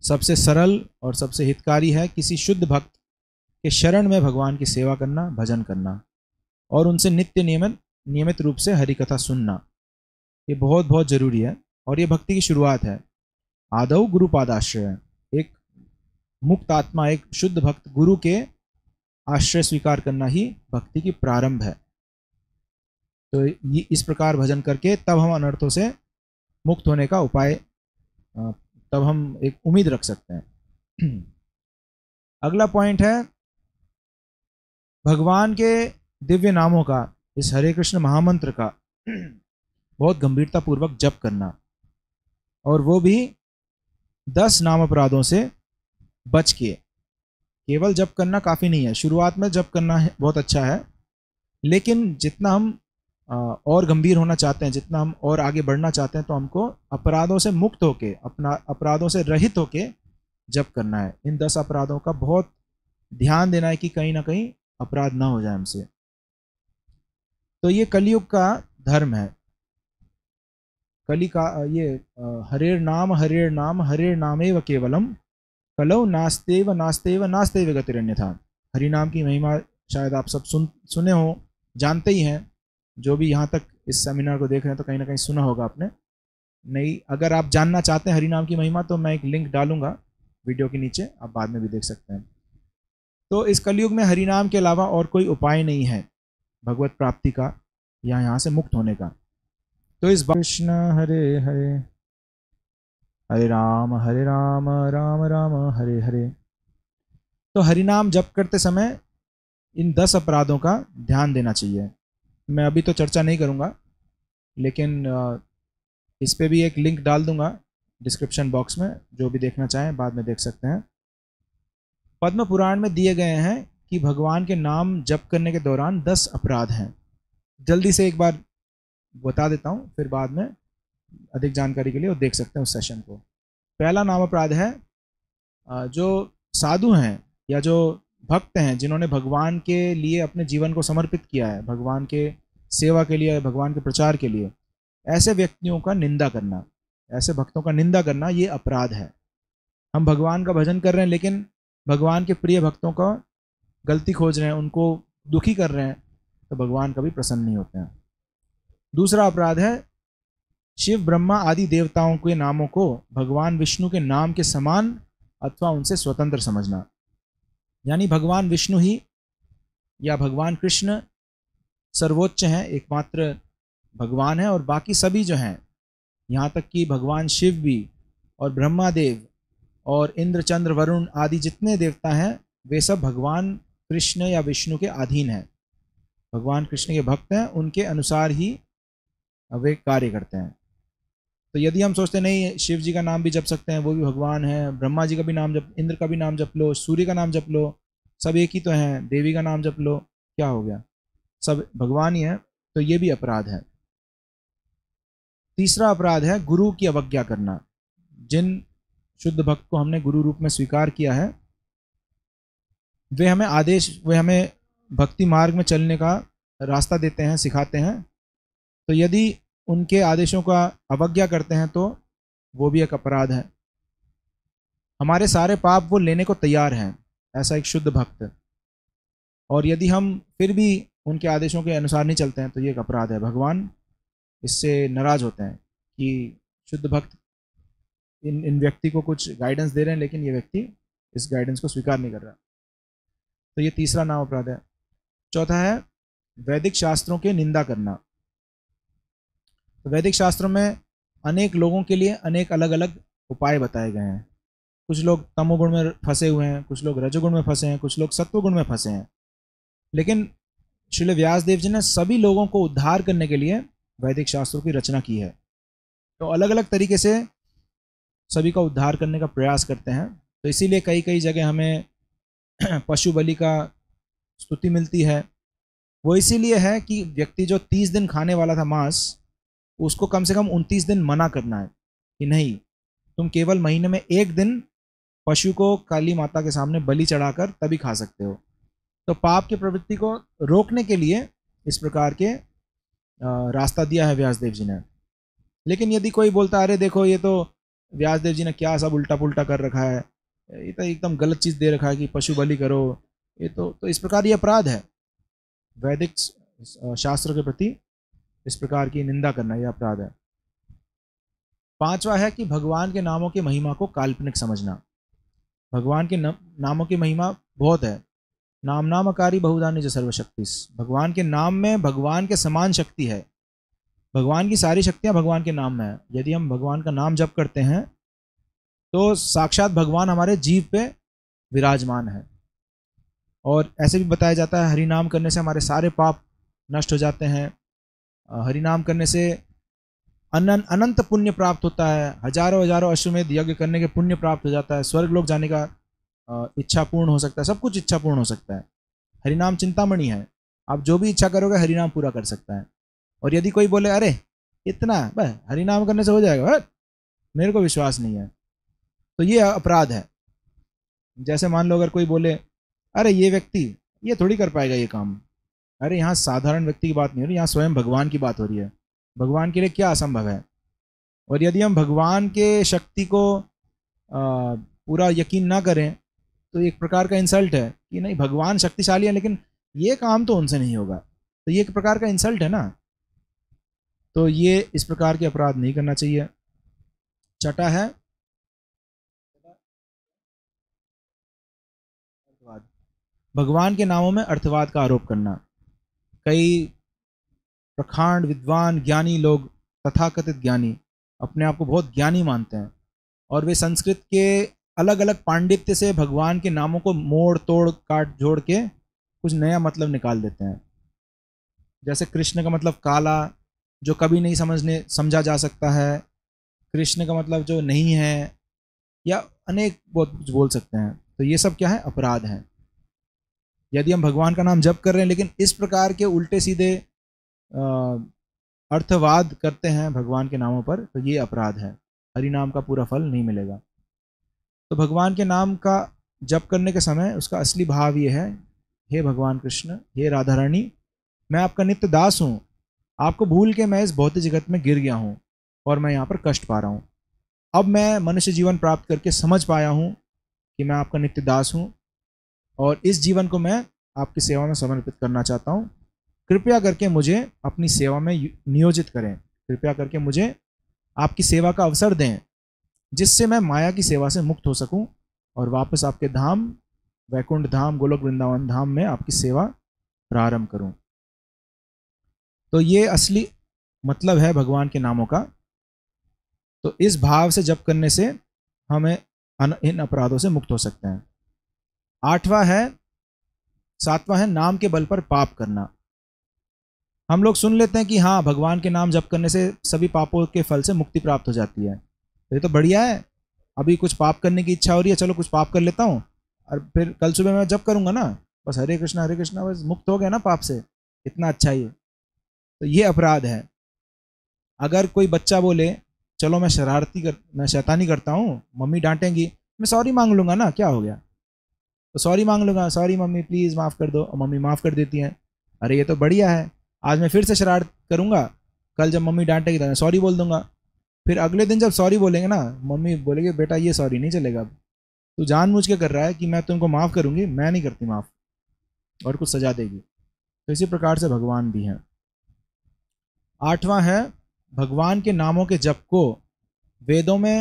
सबसे सरल और सबसे हितकारी है किसी शुद्ध भक्त के शरण में भगवान की सेवा करना भजन करना और उनसे नित्य नियमित नियमित रूप से हरि कथा सुनना ये बहुत बहुत ज़रूरी है और ये भक्ति की शुरुआत है आदौ गुरुपादाश्रय है मुक्त आत्मा एक शुद्ध भक्त गुरु के आश्रय स्वीकार करना ही भक्ति की प्रारंभ है तो ये इस प्रकार भजन करके तब हम अनर्थों से मुक्त होने का उपाय तब हम एक उम्मीद रख सकते हैं अगला पॉइंट है भगवान के दिव्य नामों का इस हरे कृष्ण महामंत्र का बहुत गंभीरतापूर्वक जप करना और वो भी दस नाम अपराधों से बच के केवल जप करना काफ़ी नहीं है शुरुआत में जप करना है बहुत अच्छा है लेकिन जितना हम और गंभीर होना चाहते हैं जितना हम और आगे बढ़ना चाहते हैं तो हमको अपराधों से मुक्त होके अपना अपराधों से रहित होके जप करना है इन दस अपराधों का बहुत ध्यान देना है कि कहीं ना कहीं अपराध ना हो जाए हमसे तो ये कलयुग का धर्म है कली का ये हरेर नाम हरेर नाम हरेर नामे व केवलम कलौ नास्तेव नास्तेव नास्तेव गतिरण्य था हरिनाम की महिमा शायद आप सब सुन सुने हो जानते ही हैं जो भी यहाँ तक इस सेमिनार को देख रहे हैं तो कहीं ना कहीं सुना होगा आपने नहीं अगर आप जानना चाहते हैं हरिनाम की महिमा तो मैं एक लिंक डालूंगा वीडियो के नीचे आप बाद में भी देख सकते हैं तो इस कलयुग में हरिनाम के अलावा और कोई उपाय नहीं है भगवत प्राप्ति का या यहाँ से मुक्त होने का तो इस कृष्ण हरे हरे हरे राम हरे राम राम राम हरे हरे तो हरि नाम जप करते समय इन दस अपराधों का ध्यान देना चाहिए मैं अभी तो चर्चा नहीं करूँगा लेकिन इस पर भी एक लिंक डाल दूंगा डिस्क्रिप्शन बॉक्स में जो भी देखना चाहें बाद में देख सकते हैं पद्म पुराण में दिए गए हैं कि भगवान के नाम जप करने के दौरान दस अपराध हैं जल्दी से एक बार बता देता हूँ फिर बाद में अधिक जानकारी के लिए वो देख सकते हैं उस सेशन को पहला नाम अपराध है जो साधु हैं या जो भक्त हैं जिन्होंने भगवान के लिए अपने जीवन को समर्पित किया है भगवान के सेवा के लिए भगवान के प्रचार के लिए ऐसे व्यक्तियों का निंदा करना ऐसे भक्तों का निंदा करना ये अपराध है हम भगवान का भजन कर रहे हैं लेकिन भगवान के प्रिय भक्तों का गलती खोज रहे हैं उनको दुखी कर रहे हैं तो भगवान कभी प्रसन्न नहीं होते हैं दूसरा अपराध है शिव ब्रह्मा आदि देवताओं के नामों को भगवान विष्णु के नाम के समान अथवा उनसे स्वतंत्र समझना यानी भगवान विष्णु ही या भगवान कृष्ण सर्वोच्च हैं एकमात्र भगवान है और बाकी सभी जो हैं यहाँ तक कि भगवान शिव भी और ब्रह्मा देव और इंद्र चंद्र वरुण आदि जितने देवता हैं वे सब भगवान कृष्ण या विष्णु के अधीन हैं भगवान कृष्ण के भक्त हैं उनके अनुसार ही वे कार्य करते हैं तो यदि हम सोचते नहीं शिव जी का नाम भी जप सकते हैं वो भी भगवान है ब्रह्मा जी का भी नाम जप इंद्र का भी नाम जप लो सूर्य का नाम जप लो सब एक ही तो हैं देवी का नाम जप लो क्या हो गया सब भगवान ही है तो ये भी अपराध है तीसरा अपराध है गुरु की अवज्ञा करना जिन शुद्ध भक्त को हमने गुरु रूप में स्वीकार किया है वे हमें आदेश वे हमें भक्ति मार्ग में चलने का रास्ता देते हैं सिखाते हैं तो यदि उनके आदेशों का अवज्ञा करते हैं तो वो भी एक अपराध है हमारे सारे पाप वो लेने को तैयार हैं ऐसा एक शुद्ध भक्त और यदि हम फिर भी उनके आदेशों के अनुसार नहीं चलते हैं तो ये एक अपराध है भगवान इससे नाराज होते हैं कि शुद्ध भक्त इन इन व्यक्ति को कुछ गाइडेंस दे रहे हैं लेकिन ये व्यक्ति इस गाइडेंस को स्वीकार नहीं कर रहा तो ये तीसरा नाम अपराध है चौथा है वैदिक शास्त्रों की निंदा करना तो वैदिक शास्त्रों में अनेक लोगों के लिए अनेक अलग अलग उपाय बताए गए हैं कुछ लोग तमोगुण में फंसे हुए हैं कुछ लोग रजोगुण में फंसे हैं कुछ लोग सत्वगुण में फंसे हैं लेकिन श्री व्यासदेव जी ने सभी लोगों को उद्धार करने के लिए वैदिक शास्त्रों की रचना की है तो अलग अलग तरीके से सभी का उद्धार करने का प्रयास करते हैं तो इसीलिए कई कई जगह हमें पशु बलि का स्तुति मिलती है वो इसीलिए है कि व्यक्ति जो तीस दिन खाने वाला था मांस उसको कम से कम उनतीस दिन मना करना है कि नहीं तुम केवल महीने में एक दिन पशु को काली माता के सामने बलि चढ़ाकर तभी खा सकते हो तो पाप की प्रवृत्ति को रोकने के लिए इस प्रकार के रास्ता दिया है व्यासदेव जी ने लेकिन यदि कोई बोलता अरे देखो ये तो व्यासदेव जी ने क्या सब उल्टा पुल्टा कर रखा है ये तो एकदम गलत चीज़ दे रखा है कि पशु बलि करो ये तो तो इस प्रकार ये अपराध है वैदिक शास्त्र के प्रति इस प्रकार की निंदा करना यह अपराध है पांचवा है कि भगवान के नामों की महिमा को काल्पनिक समझना भगवान के नामों की महिमा बहुत है नाम नामकारी बहुदानी जो सर्वशक्ति भगवान के नाम में भगवान के समान शक्ति है भगवान की सारी शक्तियां भगवान के नाम में है यदि हम भगवान का नाम जप करते हैं तो साक्षात भगवान हमारे जीव पे विराजमान है और ऐसे भी बताया जाता है हरि नाम करने से हमारे सारे पाप नष्ट हो जाते हैं हरि नाम करने से अनन अनंत पुण्य प्राप्त होता है हजारों हजारों अश्वमेध यज्ञ करने के पुण्य प्राप्त हो जाता है स्वर्ग लोग जाने का इच्छा पूर्ण हो सकता है सब कुछ इच्छा पूर्ण हो सकता है हरिनाम चिंतामणि है आप जो भी इच्छा करोगे हरिनाम पूरा कर सकता है और यदि कोई बोले अरे इतना बस हरिनाम करने से हो जाएगा मेरे को विश्वास नहीं है तो ये अपराध है जैसे मान लो अगर कोई बोले अरे ये व्यक्ति ये थोड़ी कर पाएगा ये काम अरे यहाँ साधारण व्यक्ति की बात नहीं हो रही यहाँ स्वयं भगवान की बात हो रही है भगवान के लिए क्या असंभव है और यदि हम भगवान के शक्ति को आ, पूरा यकीन ना करें तो एक प्रकार का इंसल्ट है कि नहीं भगवान शक्तिशाली है लेकिन ये काम तो उनसे नहीं होगा तो ये एक प्रकार का इंसल्ट है ना तो ये इस प्रकार के अपराध नहीं करना चाहिए चटा है भगवान के नामों में अर्थवाद का आरोप करना कई प्रखांड विद्वान ज्ञानी लोग तथाकथित ज्ञानी अपने आप को बहुत ज्ञानी मानते हैं और वे संस्कृत के अलग अलग पांडित्य से भगवान के नामों को मोड़ तोड़ काट जोड़ के कुछ नया मतलब निकाल देते हैं जैसे कृष्ण का मतलब काला जो कभी नहीं समझने समझा जा सकता है कृष्ण का मतलब जो नहीं है या अनेक बहुत कुछ बोल सकते हैं तो ये सब क्या है अपराध हैं यदि हम भगवान का नाम जप कर रहे हैं लेकिन इस प्रकार के उल्टे सीधे अर्थवाद करते हैं भगवान के नामों पर तो ये अपराध है हरि नाम का पूरा फल नहीं मिलेगा तो भगवान के नाम का जप करने के समय उसका असली भाव ये है हे भगवान कृष्ण हे राधा रानी मैं आपका नित्य दास हूँ आपको भूल के मैं इस भौतिक जगत में गिर गया हूँ और मैं यहाँ पर कष्ट पा रहा हूँ अब मैं मनुष्य जीवन प्राप्त करके समझ पाया हूँ कि मैं आपका नित्य दास हूँ और इस जीवन को मैं आपकी सेवा में समर्पित करना चाहता हूँ कृपया करके मुझे अपनी सेवा में नियोजित करें कृपया करके मुझे आपकी सेवा का अवसर दें जिससे मैं माया की सेवा से मुक्त हो सकूं और वापस आपके धाम वैकुंठ धाम गोलोक वृंदावन धाम में आपकी सेवा प्रारंभ करूं तो ये असली मतलब है भगवान के नामों का तो इस भाव से जप करने से हमें इन अपराधों से मुक्त हो सकते हैं आठवां है सातवां है नाम के बल पर पाप करना हम लोग सुन लेते हैं कि हाँ भगवान के नाम जप करने से सभी पापों के फल से मुक्ति प्राप्त हो जाती है ये तो बढ़िया है अभी कुछ पाप करने की इच्छा हो रही है चलो कुछ पाप कर लेता हूँ और फिर कल सुबह मैं जब करूँगा ना बस हरे कृष्णा हरे कृष्णा बस मुक्त हो गया ना पाप से इतना अच्छा ही तो ये अपराध है अगर कोई बच्चा बोले चलो मैं शरारती कर मैं शैतानी करता हूँ मम्मी डांटेंगी मैं सॉरी मांग लूँगा ना क्या हो गया तो सॉरी मांग लूँगा सॉरी मम्मी प्लीज़ माफ़ कर दो और मम्मी माफ़ कर देती हैं अरे ये तो बढ़िया है आज मैं फिर से शरारत करूँगा कल जब मम्मी डांटेगी तो मैं सॉरी बोल दूँगा फिर अगले दिन जब सॉरी बोलेंगे ना मम्मी बोलेगी बेटा ये सॉरी नहीं चलेगा अब तू मुझ के कर रहा है कि मैं तुमको माफ़ करूँगी मैं नहीं करती माफ़ और कुछ सजा देगी तो इसी प्रकार से भगवान भी हैं आठवां है भगवान के नामों के जप को वेदों में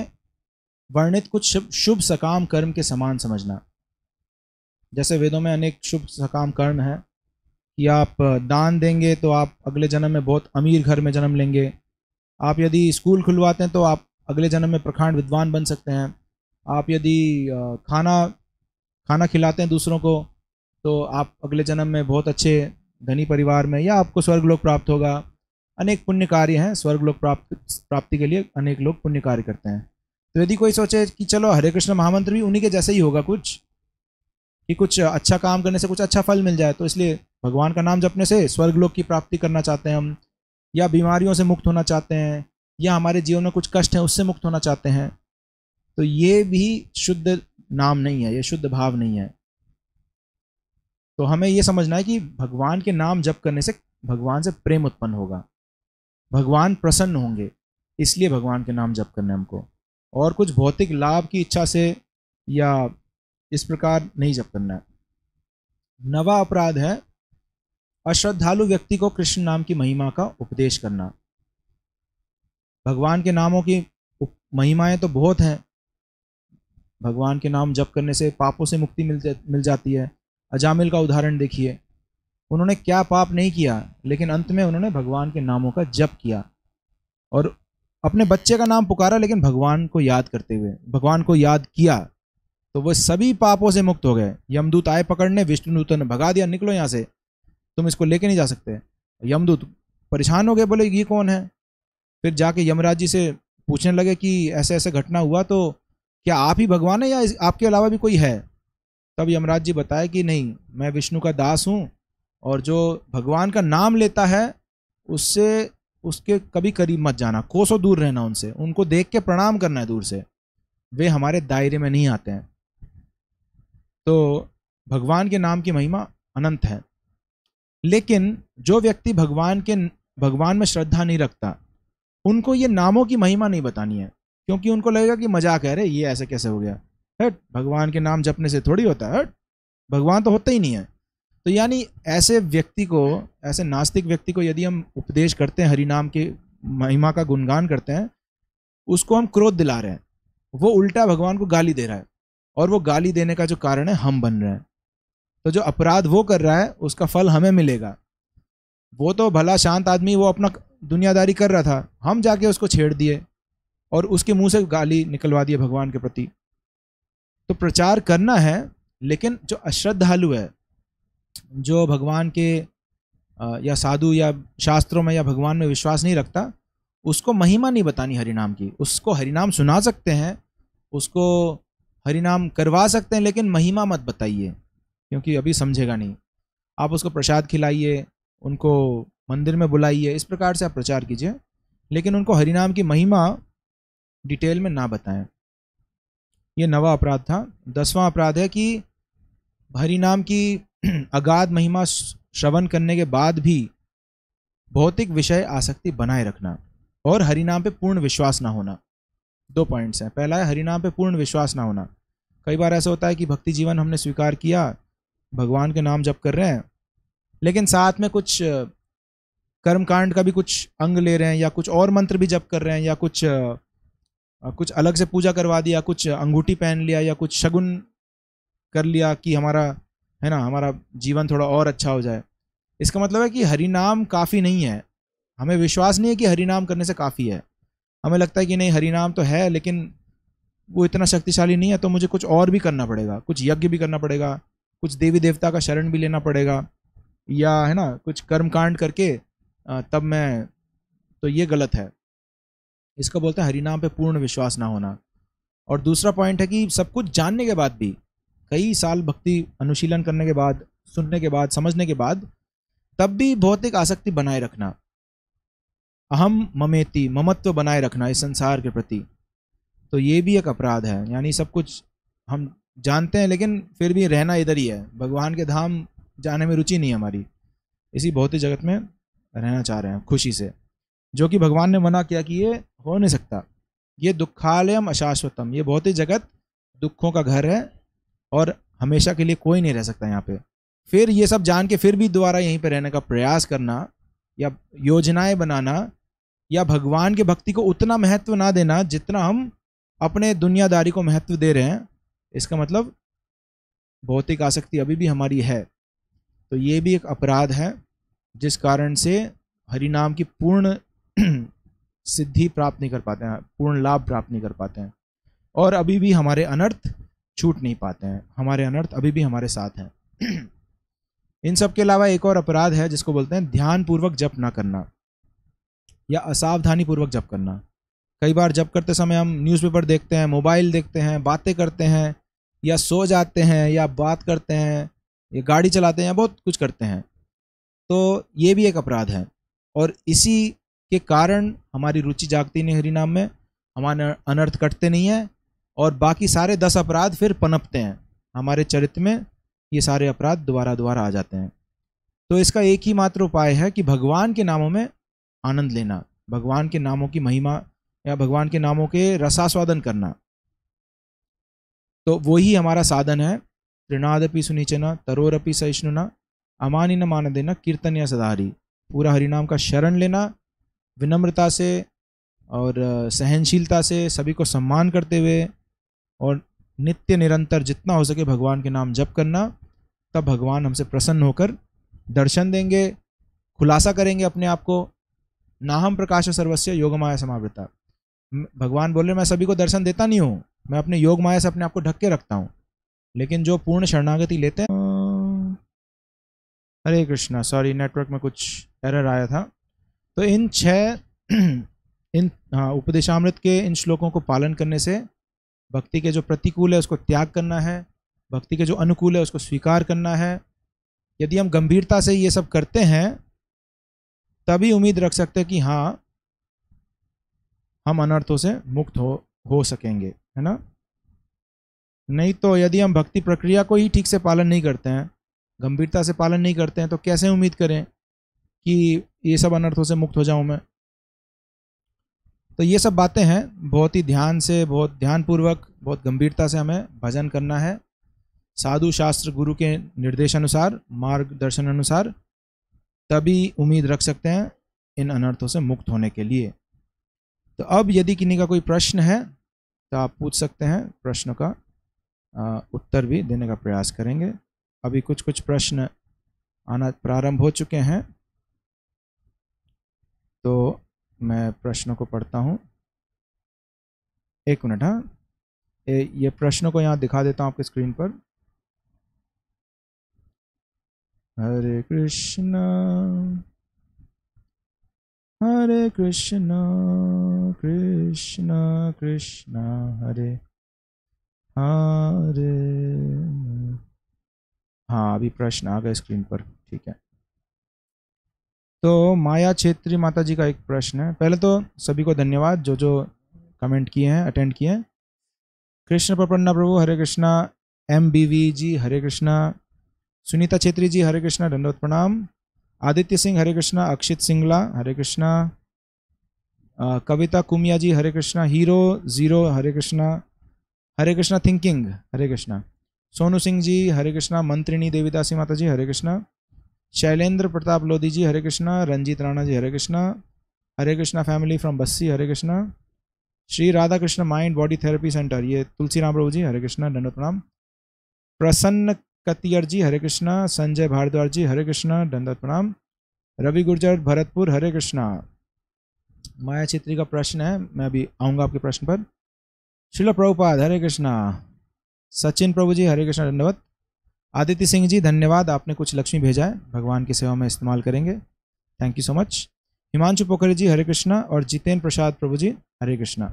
वर्णित कुछ शुभ सकाम कर्म के समान समझना जैसे वेदों में अनेक शुभ सकाम कर्ण हैं कि आप दान देंगे तो आप अगले जन्म में बहुत अमीर घर में जन्म लेंगे आप यदि स्कूल खुलवाते हैं तो आप अगले जन्म में प्रखंड विद्वान बन सकते हैं आप यदि खाना खाना खिलाते हैं दूसरों को तो आप अगले जन्म में बहुत अच्छे धनी परिवार में या आपको स्वर्ग लोक प्राप्त होगा अनेक पुण्य कार्य हैं स्वर्ग लोक प्राप्त प्राप्ति के लिए अनेक लोग पुण्य कार्य करते हैं तो यदि कोई सोचे कि चलो हरे कृष्ण महामंत्र भी उन्हीं के जैसे ही होगा कुछ कि कुछ अच्छा काम करने से कुछ अच्छा फल मिल जाए तो इसलिए भगवान का नाम जपने से स्वर्ग लोक की प्राप्ति करना चाहते हैं हम या बीमारियों से मुक्त होना चाहते हैं या हमारे जीवन में कुछ कष्ट हैं उससे मुक्त होना चाहते हैं तो ये भी शुद्ध नाम नहीं है ये शुद्ध भाव नहीं है तो हमें ये समझना है कि भगवान के नाम जप करने से भगवान से प्रेम उत्पन्न होगा भगवान प्रसन्न होंगे इसलिए भगवान के नाम जप करने हमको और कुछ भौतिक लाभ की इच्छा से या इस प्रकार नहीं जप करना है नवा अपराध है अश्रद्धालु व्यक्ति को कृष्ण नाम की महिमा का उपदेश करना भगवान के नामों की महिमाएं तो बहुत हैं भगवान के नाम जप करने से पापों से मुक्ति मिल जा, मिल जाती है अजामिल का उदाहरण देखिए उन्होंने क्या पाप नहीं किया लेकिन अंत में उन्होंने भगवान के नामों का जप किया और अपने बच्चे का नाम पुकारा लेकिन भगवान को याद करते हुए भगवान को याद किया तो वह सभी पापों से मुक्त हो गए यमदूत आए पकड़ने विष्णुदूत ने भगा दिया निकलो यहाँ से तुम इसको लेके नहीं जा सकते यमदूत परेशान हो गए बोले ये कौन है फिर जाके यमराज जी से पूछने लगे कि ऐसे ऐसे घटना हुआ तो क्या आप ही भगवान है या आपके अलावा भी कोई है तब यमराज जी बताए कि नहीं मैं विष्णु का दास हूँ और जो भगवान का नाम लेता है उससे उसके कभी करीब मत जाना कोसों दूर रहना उनसे उनको देख के प्रणाम करना है दूर से वे हमारे दायरे में नहीं आते हैं तो भगवान के नाम की महिमा अनंत है लेकिन जो व्यक्ति भगवान के भगवान में श्रद्धा नहीं रखता उनको ये नामों की महिमा नहीं बतानी है क्योंकि उनको लगेगा कि मजाक है अरे ये ऐसे कैसे हो गया हट भगवान के नाम जपने से थोड़ी होता है हट भगवान तो होता ही नहीं है तो यानी ऐसे व्यक्ति को ऐसे नास्तिक व्यक्ति को यदि हम उपदेश करते हैं नाम की महिमा का गुणगान करते हैं उसको हम क्रोध दिला रहे हैं वो उल्टा भगवान को गाली दे रहा है और वो गाली देने का जो कारण है हम बन रहे हैं तो जो अपराध वो कर रहा है उसका फल हमें मिलेगा वो तो भला शांत आदमी वो अपना दुनियादारी कर रहा था हम जाके उसको छेड़ दिए और उसके मुंह से गाली निकलवा दिए भगवान के प्रति तो प्रचार करना है लेकिन जो अश्रद्धालु है जो भगवान के या साधु या शास्त्रों में या भगवान में विश्वास नहीं रखता उसको महिमा नहीं बतानी हरिनाम की उसको हरिनाम सुना सकते हैं उसको हरिनाम करवा सकते हैं लेकिन महिमा मत बताइए क्योंकि अभी समझेगा नहीं आप उसको प्रसाद खिलाइए उनको मंदिर में बुलाइए इस प्रकार से आप प्रचार कीजिए लेकिन उनको हरिनाम की महिमा डिटेल में ना बताएं ये नवा अपराध था दसवां अपराध है कि हरिनाम की अगाध महिमा श्रवण करने के बाद भी भौतिक विषय आसक्ति बनाए रखना और हरिनाम पे पूर्ण विश्वास ना होना दो पॉइंट्स हैं पहला है हरिनाम पे पूर्ण विश्वास ना होना कई बार ऐसा होता है कि भक्ति जीवन हमने स्वीकार किया भगवान के नाम जप कर रहे हैं लेकिन साथ में कुछ कर्मकांड का भी कुछ अंग ले रहे हैं या कुछ और मंत्र भी जप कर रहे हैं या कुछ कुछ अलग से पूजा करवा दिया कुछ अंगूठी पहन लिया या कुछ शगुन कर लिया कि हमारा है ना हमारा जीवन थोड़ा और अच्छा हो जाए इसका मतलब है कि हरिनाम काफ़ी नहीं है हमें विश्वास नहीं है कि हरिनाम करने से काफ़ी है हमें लगता है कि नहीं हरिनाम तो है लेकिन वो इतना शक्तिशाली नहीं है तो मुझे कुछ और भी करना पड़ेगा कुछ यज्ञ भी करना पड़ेगा कुछ देवी देवता का शरण भी लेना पड़ेगा या है ना कुछ कर्म कांड करके तब मैं तो ये गलत है इसका बोलते हैं हरिनाम पे पूर्ण विश्वास ना होना और दूसरा पॉइंट है कि सब कुछ जानने के बाद भी कई साल भक्ति अनुशीलन करने के बाद सुनने के बाद समझने के बाद तब भी भौतिक आसक्ति बनाए रखना अहम ममेति ममत्व बनाए रखना इस संसार के प्रति तो ये भी एक अपराध है यानी सब कुछ हम जानते हैं लेकिन फिर भी रहना इधर ही है भगवान के धाम जाने में रुचि नहीं है हमारी इसी भौतिक जगत में रहना चाह रहे हैं खुशी से जो कि भगवान ने मना किया कि ये हो नहीं सकता ये दुखालयम अशाश्वतम ये भौतिक जगत दुखों का घर है और हमेशा के लिए कोई नहीं रह सकता यहाँ पे फिर ये सब जान के फिर भी दोबारा यहीं पर रहने का प्रयास करना या योजनाएं बनाना या भगवान के भक्ति को उतना महत्व ना देना जितना हम अपने दुनियादारी को महत्व दे रहे हैं इसका मतलब भौतिक आसक्ति अभी भी हमारी है तो ये भी एक अपराध है जिस कारण से हरिनाम की पूर्ण सिद्धि प्राप्त नहीं कर पाते हैं पूर्ण लाभ प्राप्त नहीं कर पाते हैं और अभी भी हमारे अनर्थ छूट नहीं पाते हैं हमारे अनर्थ अभी भी हमारे साथ हैं इन सब के अलावा एक और अपराध है जिसको बोलते हैं ध्यानपूर्वक जप ना करना या असावधानीपूर्वक जप करना कई बार जप करते समय हम न्यूज़पेपर देखते हैं मोबाइल देखते हैं बातें करते हैं या सो जाते हैं या बात करते हैं या गाड़ी चलाते हैं या बहुत कुछ करते हैं तो ये भी एक अपराध है और इसी के कारण हमारी रुचि जागती नहीं हरिनाम में हमारे अनर्थ कटते नहीं हैं और बाकी सारे दस अपराध फिर पनपते हैं हमारे चरित्र में ये सारे अपराध दोबारा दोबारा आ जाते हैं तो इसका एक ही मात्र उपाय है कि भगवान के नामों में आनंद लेना भगवान के नामों की महिमा या भगवान के नामों के रसास्वादन करना तो वही हमारा साधन है त्रिनादपि सुनिचना तरोरपि सहिष्णुना अमानी न मान देना कीर्तन या सदारी पूरा हरिनाम का शरण लेना विनम्रता से और सहनशीलता से सभी को सम्मान करते हुए और नित्य निरंतर जितना हो सके भगवान के नाम जप करना तब भगवान हमसे प्रसन्न होकर दर्शन देंगे खुलासा करेंगे अपने आप को नाहम प्रकाश सर्वस्व योग माया समावृता भगवान बोले मैं सभी को दर्शन देता नहीं हूँ मैं अपने योग माया से अपने आप को ढक के रखता हूँ लेकिन जो पूर्ण शरणागति लेते हैं हरे कृष्णा सॉरी नेटवर्क में कुछ एरर आया था तो इन छः इन हाँ उपदेशामृत के इन श्लोकों को पालन करने से भक्ति के जो प्रतिकूल है उसको त्याग करना है भक्ति के जो अनुकूल है उसको स्वीकार करना है यदि हम गंभीरता से ये सब करते हैं तभी उम्मीद रख सकते हैं कि हाँ हम अनर्थों से मुक्त हो हो सकेंगे है ना नहीं तो यदि हम भक्ति प्रक्रिया को ही ठीक से पालन नहीं करते हैं गंभीरता से पालन नहीं करते हैं तो कैसे उम्मीद करें कि ये सब अनर्थों से मुक्त हो जाऊं मैं तो ये सब बातें हैं बहुत ही ध्यान से बहुत ध्यानपूर्वक बहुत गंभीरता से हमें भजन करना है साधु शास्त्र गुरु के निर्देशानुसार मार्गदर्शन अनुसार तभी उम्मीद रख सकते हैं इन अनर्थों से मुक्त होने के लिए तो अब यदि किन्हीं का कोई प्रश्न है तो आप पूछ सकते हैं प्रश्नों का उत्तर भी देने का प्रयास करेंगे अभी कुछ कुछ प्रश्न आना प्रारंभ हो चुके हैं तो मैं प्रश्नों को पढ़ता हूँ एक मिनट हाँ ये प्रश्नों को यहाँ दिखा देता हूँ आपके स्क्रीन पर हरे कृष्णा हरे कृष्णा कृष्णा कृष्णा हरे हरे हाँ अभी प्रश्न आ गए स्क्रीन पर ठीक है तो माया छेत्री माता जी का एक प्रश्न है पहले तो सभी को धन्यवाद जो जो कमेंट किए हैं अटेंड किए हैं Krishna Prapanna Prabhu Hare Krishna M B V ji Hare Krishna Sunita Chhetri ji Hare Krishna दंडोत प्रणाम Aditya Singh Hare Krishna Akshit Singla Hare Krishna Kavita Kumiya ji Hare Krishna hero zero Hare Krishna Hare Krishna thinking Hare Krishna Sonu Singh ji Hare Krishna Mantrini Devidasi माता ji Hare Krishna Shailendra Pratap Lodhi ji Hare Krishna Ranjit Rana ji Hare Krishna Hare Krishna family from Bassi Hare Krishna Shri Radha Krishna mind body therapy centre ये तुलसी राम प्रभु जी हरे कृष्णा दंडवत प्रणाम प्रसन्न कतियर जी हरे कृष्णा संजय भारद्वाज जी हरे कृष्णा दंडवत प्रणाम रवि गुर्जर भरतपुर हरे कृष्णा माया चित्री का प्रश्न है मैं अभी आऊँगा आपके प्रश्न पर शिला प्रभुपाद हरे कृष्णा सचिन प्रभु जी हरे कृष्णा दंडवत आदित्य सिंह जी धन्यवाद आपने कुछ लक्ष्मी भेजा है भगवान की सेवा में इस्तेमाल करेंगे thank you so much Himanshu Pokhri ji Hare Krishna और जितेंद्र प्रसाद प्रभु जी हरे कृष्णा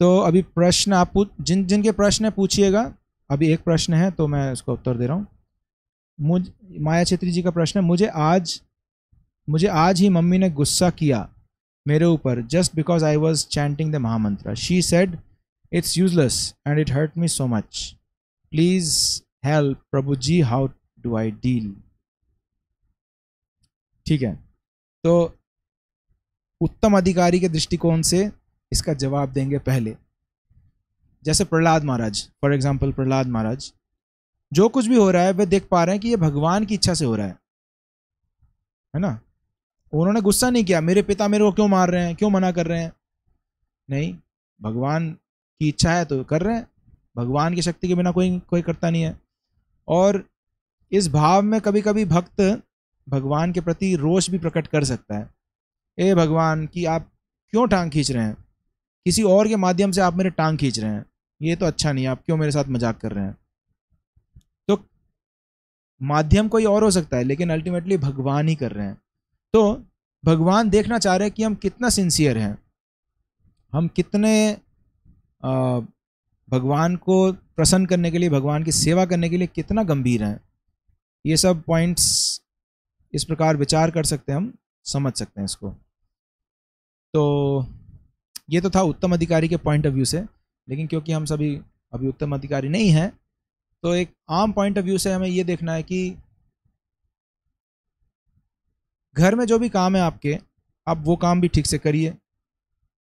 तो अभी प्रश्न आप जिन जिनके प्रश्न है पूछिएगा अभी एक प्रश्न है तो मैं उसको उत्तर दे रहा हूँ मुझ माया छेत्री जी का प्रश्न है मुझे आज मुझे आज ही मम्मी ने गुस्सा किया मेरे ऊपर just because I was chanting the महामंत्र she said it's useless and it hurt me so much please help Prabhu ji how do I deal ठीक है तो उत्तम अधिकारी के दृष्टिकोण से इसका जवाब देंगे पहले जैसे प्रहलाद महाराज फॉर एग्जाम्पल प्रहलाद महाराज जो कुछ भी हो रहा है वे देख पा रहे हैं कि ये भगवान की इच्छा से हो रहा है है ना उन्होंने गुस्सा नहीं किया मेरे पिता मेरे को क्यों मार रहे हैं क्यों मना कर रहे हैं नहीं भगवान की इच्छा है तो कर रहे हैं भगवान की शक्ति के बिना कोई कोई करता नहीं है और इस भाव में कभी कभी भक्त भगवान के प्रति रोष भी प्रकट कर सकता है ए भगवान कि आप क्यों टांग खींच रहे हैं किसी और के माध्यम से आप मेरे टांग खींच रहे हैं ये तो अच्छा नहीं है आप क्यों मेरे साथ मजाक कर रहे हैं तो माध्यम कोई और हो सकता है लेकिन अल्टीमेटली भगवान ही कर रहे हैं तो भगवान देखना चाह रहे हैं कि हम कितना सिंसियर हैं हम कितने भगवान को प्रसन्न करने के लिए भगवान की सेवा करने के लिए कितना गंभीर है ये सब पॉइंट्स इस प्रकार विचार कर सकते हैं हम समझ सकते हैं इसको तो ये तो था उत्तम अधिकारी के पॉइंट ऑफ व्यू से लेकिन क्योंकि हम सभी अभी उत्तम अधिकारी नहीं हैं तो एक आम पॉइंट ऑफ व्यू से हमें ये देखना है कि घर में जो भी काम है आपके आप वो काम भी ठीक से करिए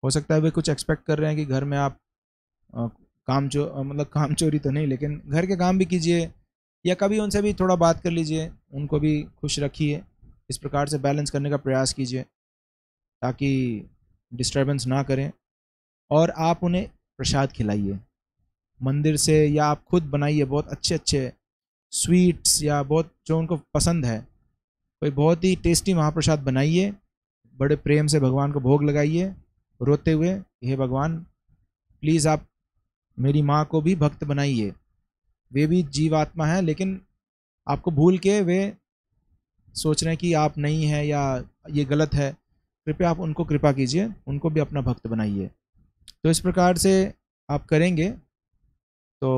हो सकता है वे कुछ एक्सपेक्ट कर रहे हैं कि घर में आप काम चो मतलब काम चोरी तो नहीं लेकिन घर के काम भी कीजिए या कभी उनसे भी थोड़ा बात कर लीजिए उनको भी खुश रखिए इस प्रकार से बैलेंस करने का प्रयास कीजिए ताकि डिस्टर्बेंस ना करें और आप उन्हें प्रसाद खिलाइए मंदिर से या आप खुद बनाइए बहुत अच्छे अच्छे स्वीट्स या बहुत जो उनको पसंद है कोई बहुत ही टेस्टी महाप्रसाद बनाइए बड़े प्रेम से भगवान को भोग लगाइए रोते हुए हे भगवान प्लीज़ आप मेरी माँ को भी भक्त बनाइए वे भी जीवात्मा है लेकिन आपको भूल के वे सोच रहे हैं कि आप नहीं हैं या ये गलत है कृपया आप उनको कृपा कीजिए उनको भी अपना भक्त बनाइए तो इस प्रकार से आप करेंगे तो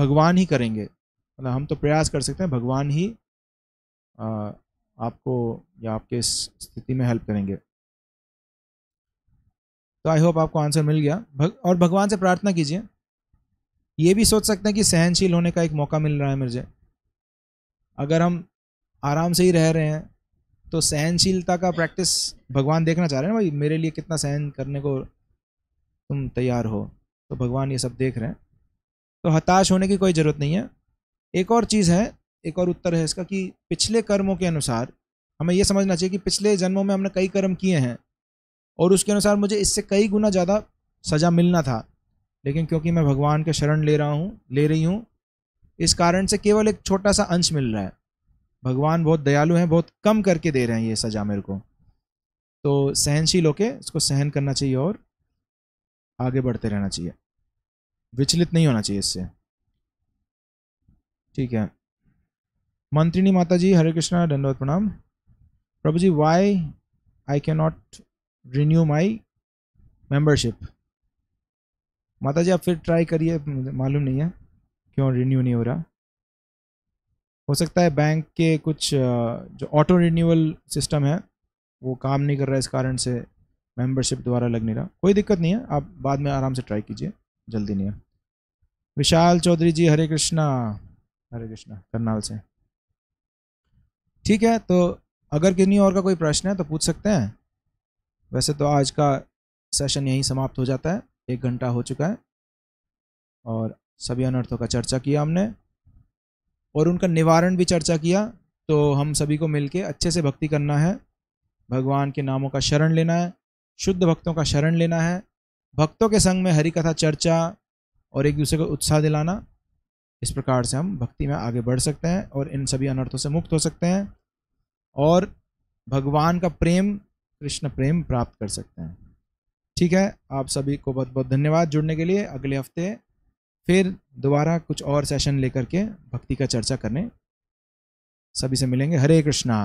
भगवान ही करेंगे मतलब हम तो प्रयास कर सकते हैं भगवान ही आपको या आपके इस स्थिति में हेल्प करेंगे तो आई होप आपको आंसर मिल गया भग, और भगवान से प्रार्थना कीजिए ये भी सोच सकते हैं कि सहनशील होने का एक मौका मिल रहा है मुझे अगर हम आराम से ही रह रहे हैं तो सहनशीलता का प्रैक्टिस भगवान देखना चाह रहे हैं भाई मेरे लिए कितना सहन करने को तुम तैयार हो तो भगवान ये सब देख रहे हैं तो हताश होने की कोई ज़रूरत नहीं है एक और चीज़ है एक और उत्तर है इसका कि पिछले कर्मों के अनुसार हमें यह समझना चाहिए कि पिछले जन्मों में हमने कई कर्म किए हैं और उसके अनुसार मुझे इससे कई गुना ज़्यादा सज़ा मिलना था लेकिन क्योंकि मैं भगवान के शरण ले रहा हूँ ले रही हूँ इस कारण से केवल एक छोटा सा अंश मिल रहा है भगवान बहुत दयालु हैं बहुत कम करके दे रहे हैं ये सज़ा मेरे को तो सहनशील होके इसको सहन करना चाहिए और आगे बढ़ते रहना चाहिए विचलित नहीं होना चाहिए इससे ठीक है मंत्रिणी माता जी हरे कृष्णा दंडवत प्रणाम Prabhu ji why I can not renew my membership माता जी आप फिर ट्राई करिए मालूम नहीं है क्यों रिन्यू नहीं हो रहा हो सकता है बैंक के कुछ जो ऑटो रिन्यूअल सिस्टम है वो काम नहीं कर रहा है इस कारण से मेंबरशिप द्वारा लग नहीं रहा कोई दिक्कत नहीं है आप बाद में आराम से ट्राई कीजिए जल्दी नहीं है विशाल चौधरी जी हरे कृष्णा हरे कृष्णा करनाल से ठीक है तो अगर किन्हीं और का कोई प्रश्न है तो पूछ सकते हैं वैसे तो आज का सेशन यहीं समाप्त हो जाता है एक घंटा हो चुका है और सभी अनर्थों का चर्चा किया हमने और उनका निवारण भी चर्चा किया तो हम सभी को मिलके अच्छे से भक्ति करना है भगवान के नामों का शरण लेना है शुद्ध भक्तों का शरण लेना है भक्तों के संग में हरी कथा चर्चा और एक दूसरे को उत्साह दिलाना इस प्रकार से हम भक्ति में आगे बढ़ सकते हैं और इन सभी अनर्थों से मुक्त हो सकते हैं और भगवान का प्रेम कृष्ण प्रेम प्राप्त कर सकते हैं ठीक है आप सभी को बहुत बहुत धन्यवाद जुड़ने के लिए अगले हफ्ते फिर दोबारा कुछ और सेशन लेकर के भक्ति का चर्चा करने सभी से मिलेंगे हरे कृष्णा